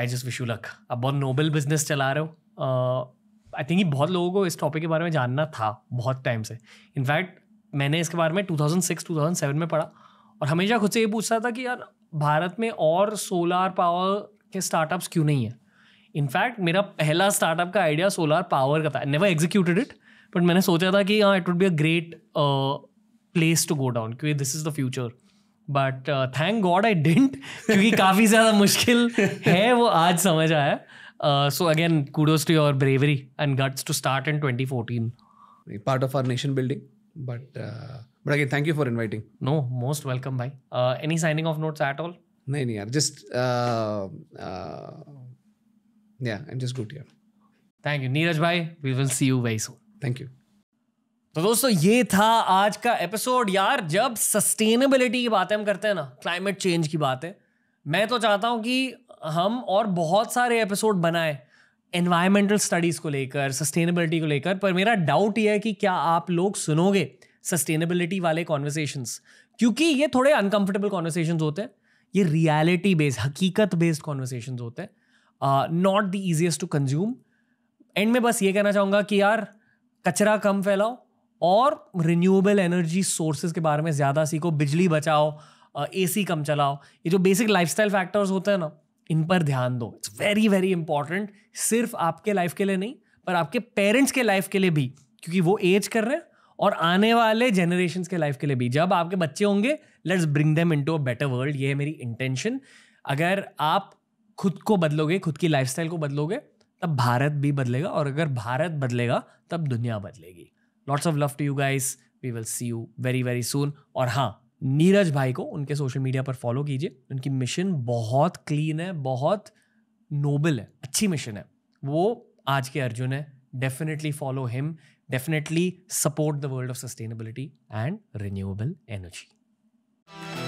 I just wish you luck आप बहुत नोबल बिजनेस चला रहे हो आई थिंक ये बहुत लोगों को इस टॉपिक के बारे में जानना था बहुत टाइम से इनफैक्ट मैंने इसके बारे में 2006 2007 में पढ़ा और हमेशा खुद से ये पूछता था कि यार भारत में और सोलार पावर के स्टार्टअप्स क्यों नहीं है इनफैक्ट मेरा पहला स्टार्टअप का आइडिया सोलार पावर का था नेवर एग्जीक्यूटेड इट बट मैंने सोचा था कि हाँ it would be a great place to go down क्योंकि this is the future but thank god I didn't क्योंकि काफ़ी ज़्यादा मुश्किल है वो आज समझ आया so again kudos to your bravery and guts to start in twenty fourteen part of our nation building but but again thank you for inviting no most welcome भाई any signing off notes at all नहीं नहीं यार just yeah I am just good यार thank you Neeraj भाई we will see you very soon thank you तो दोस्तों ये था आज का एपिसोड यार जब सस्टेनेबिलिटी की बातें हम करते हैं ना क्लाइमेट चेंज की बातें मैं तो चाहता हूँ कि हम और बहुत सारे एपिसोड बनाए एनवायरमेंटल स्टडीज़ को लेकर सस्टेनेबिलिटी को लेकर पर मेरा डाउट ये है कि क्या आप लोग सुनोगे सस्टेनेबिलिटी वाले कॉन्वर्सेशंस क्योंकि ये थोड़े अनकंफर्टेबल कॉन्वर्सेशंस होते हैं ये रियलिटी बेस्ड हकीकत बेस्ड कॉन्वर्सेशंस होते हैं not the easiest to consume end में बस ये कहना चाहूँगा कि यार कचरा कम फैलाओ और रिन्यूएबल एनर्जी सोर्सेज के बारे में ज़्यादा सीखो बिजली बचाओ ए सी कम चलाओ ये जो बेसिक लाइफ फैक्टर्स होते हैं ना इन पर ध्यान दो इट्स वेरी वेरी इंपॉर्टेंट सिर्फ आपके लाइफ के लिए नहीं पर आपके पेरेंट्स के लाइफ के लिए भी क्योंकि वो एज कर रहे हैं और आने वाले जनरेशन के लाइफ के लिए भी जब आपके बच्चे होंगे let's bring them into a better world ये है मेरी इंटेंशन अगर आप खुद को बदलोगे खुद की लाइफ को बदलोगे तब भारत भी बदलेगा और अगर भारत बदलेगा तब दुनिया बदलेगी lots of love to you guys we will see you very very soon और हाँ नीरज भाई को उनके सोशल मीडिया पर फॉलो कीजिए उनकी मिशन बहुत क्लीन है बहुत नोबल है अच्छी मिशन है वो आज के अर्जुन है definitely follow him definitely support the world of sustainability and renewable energy.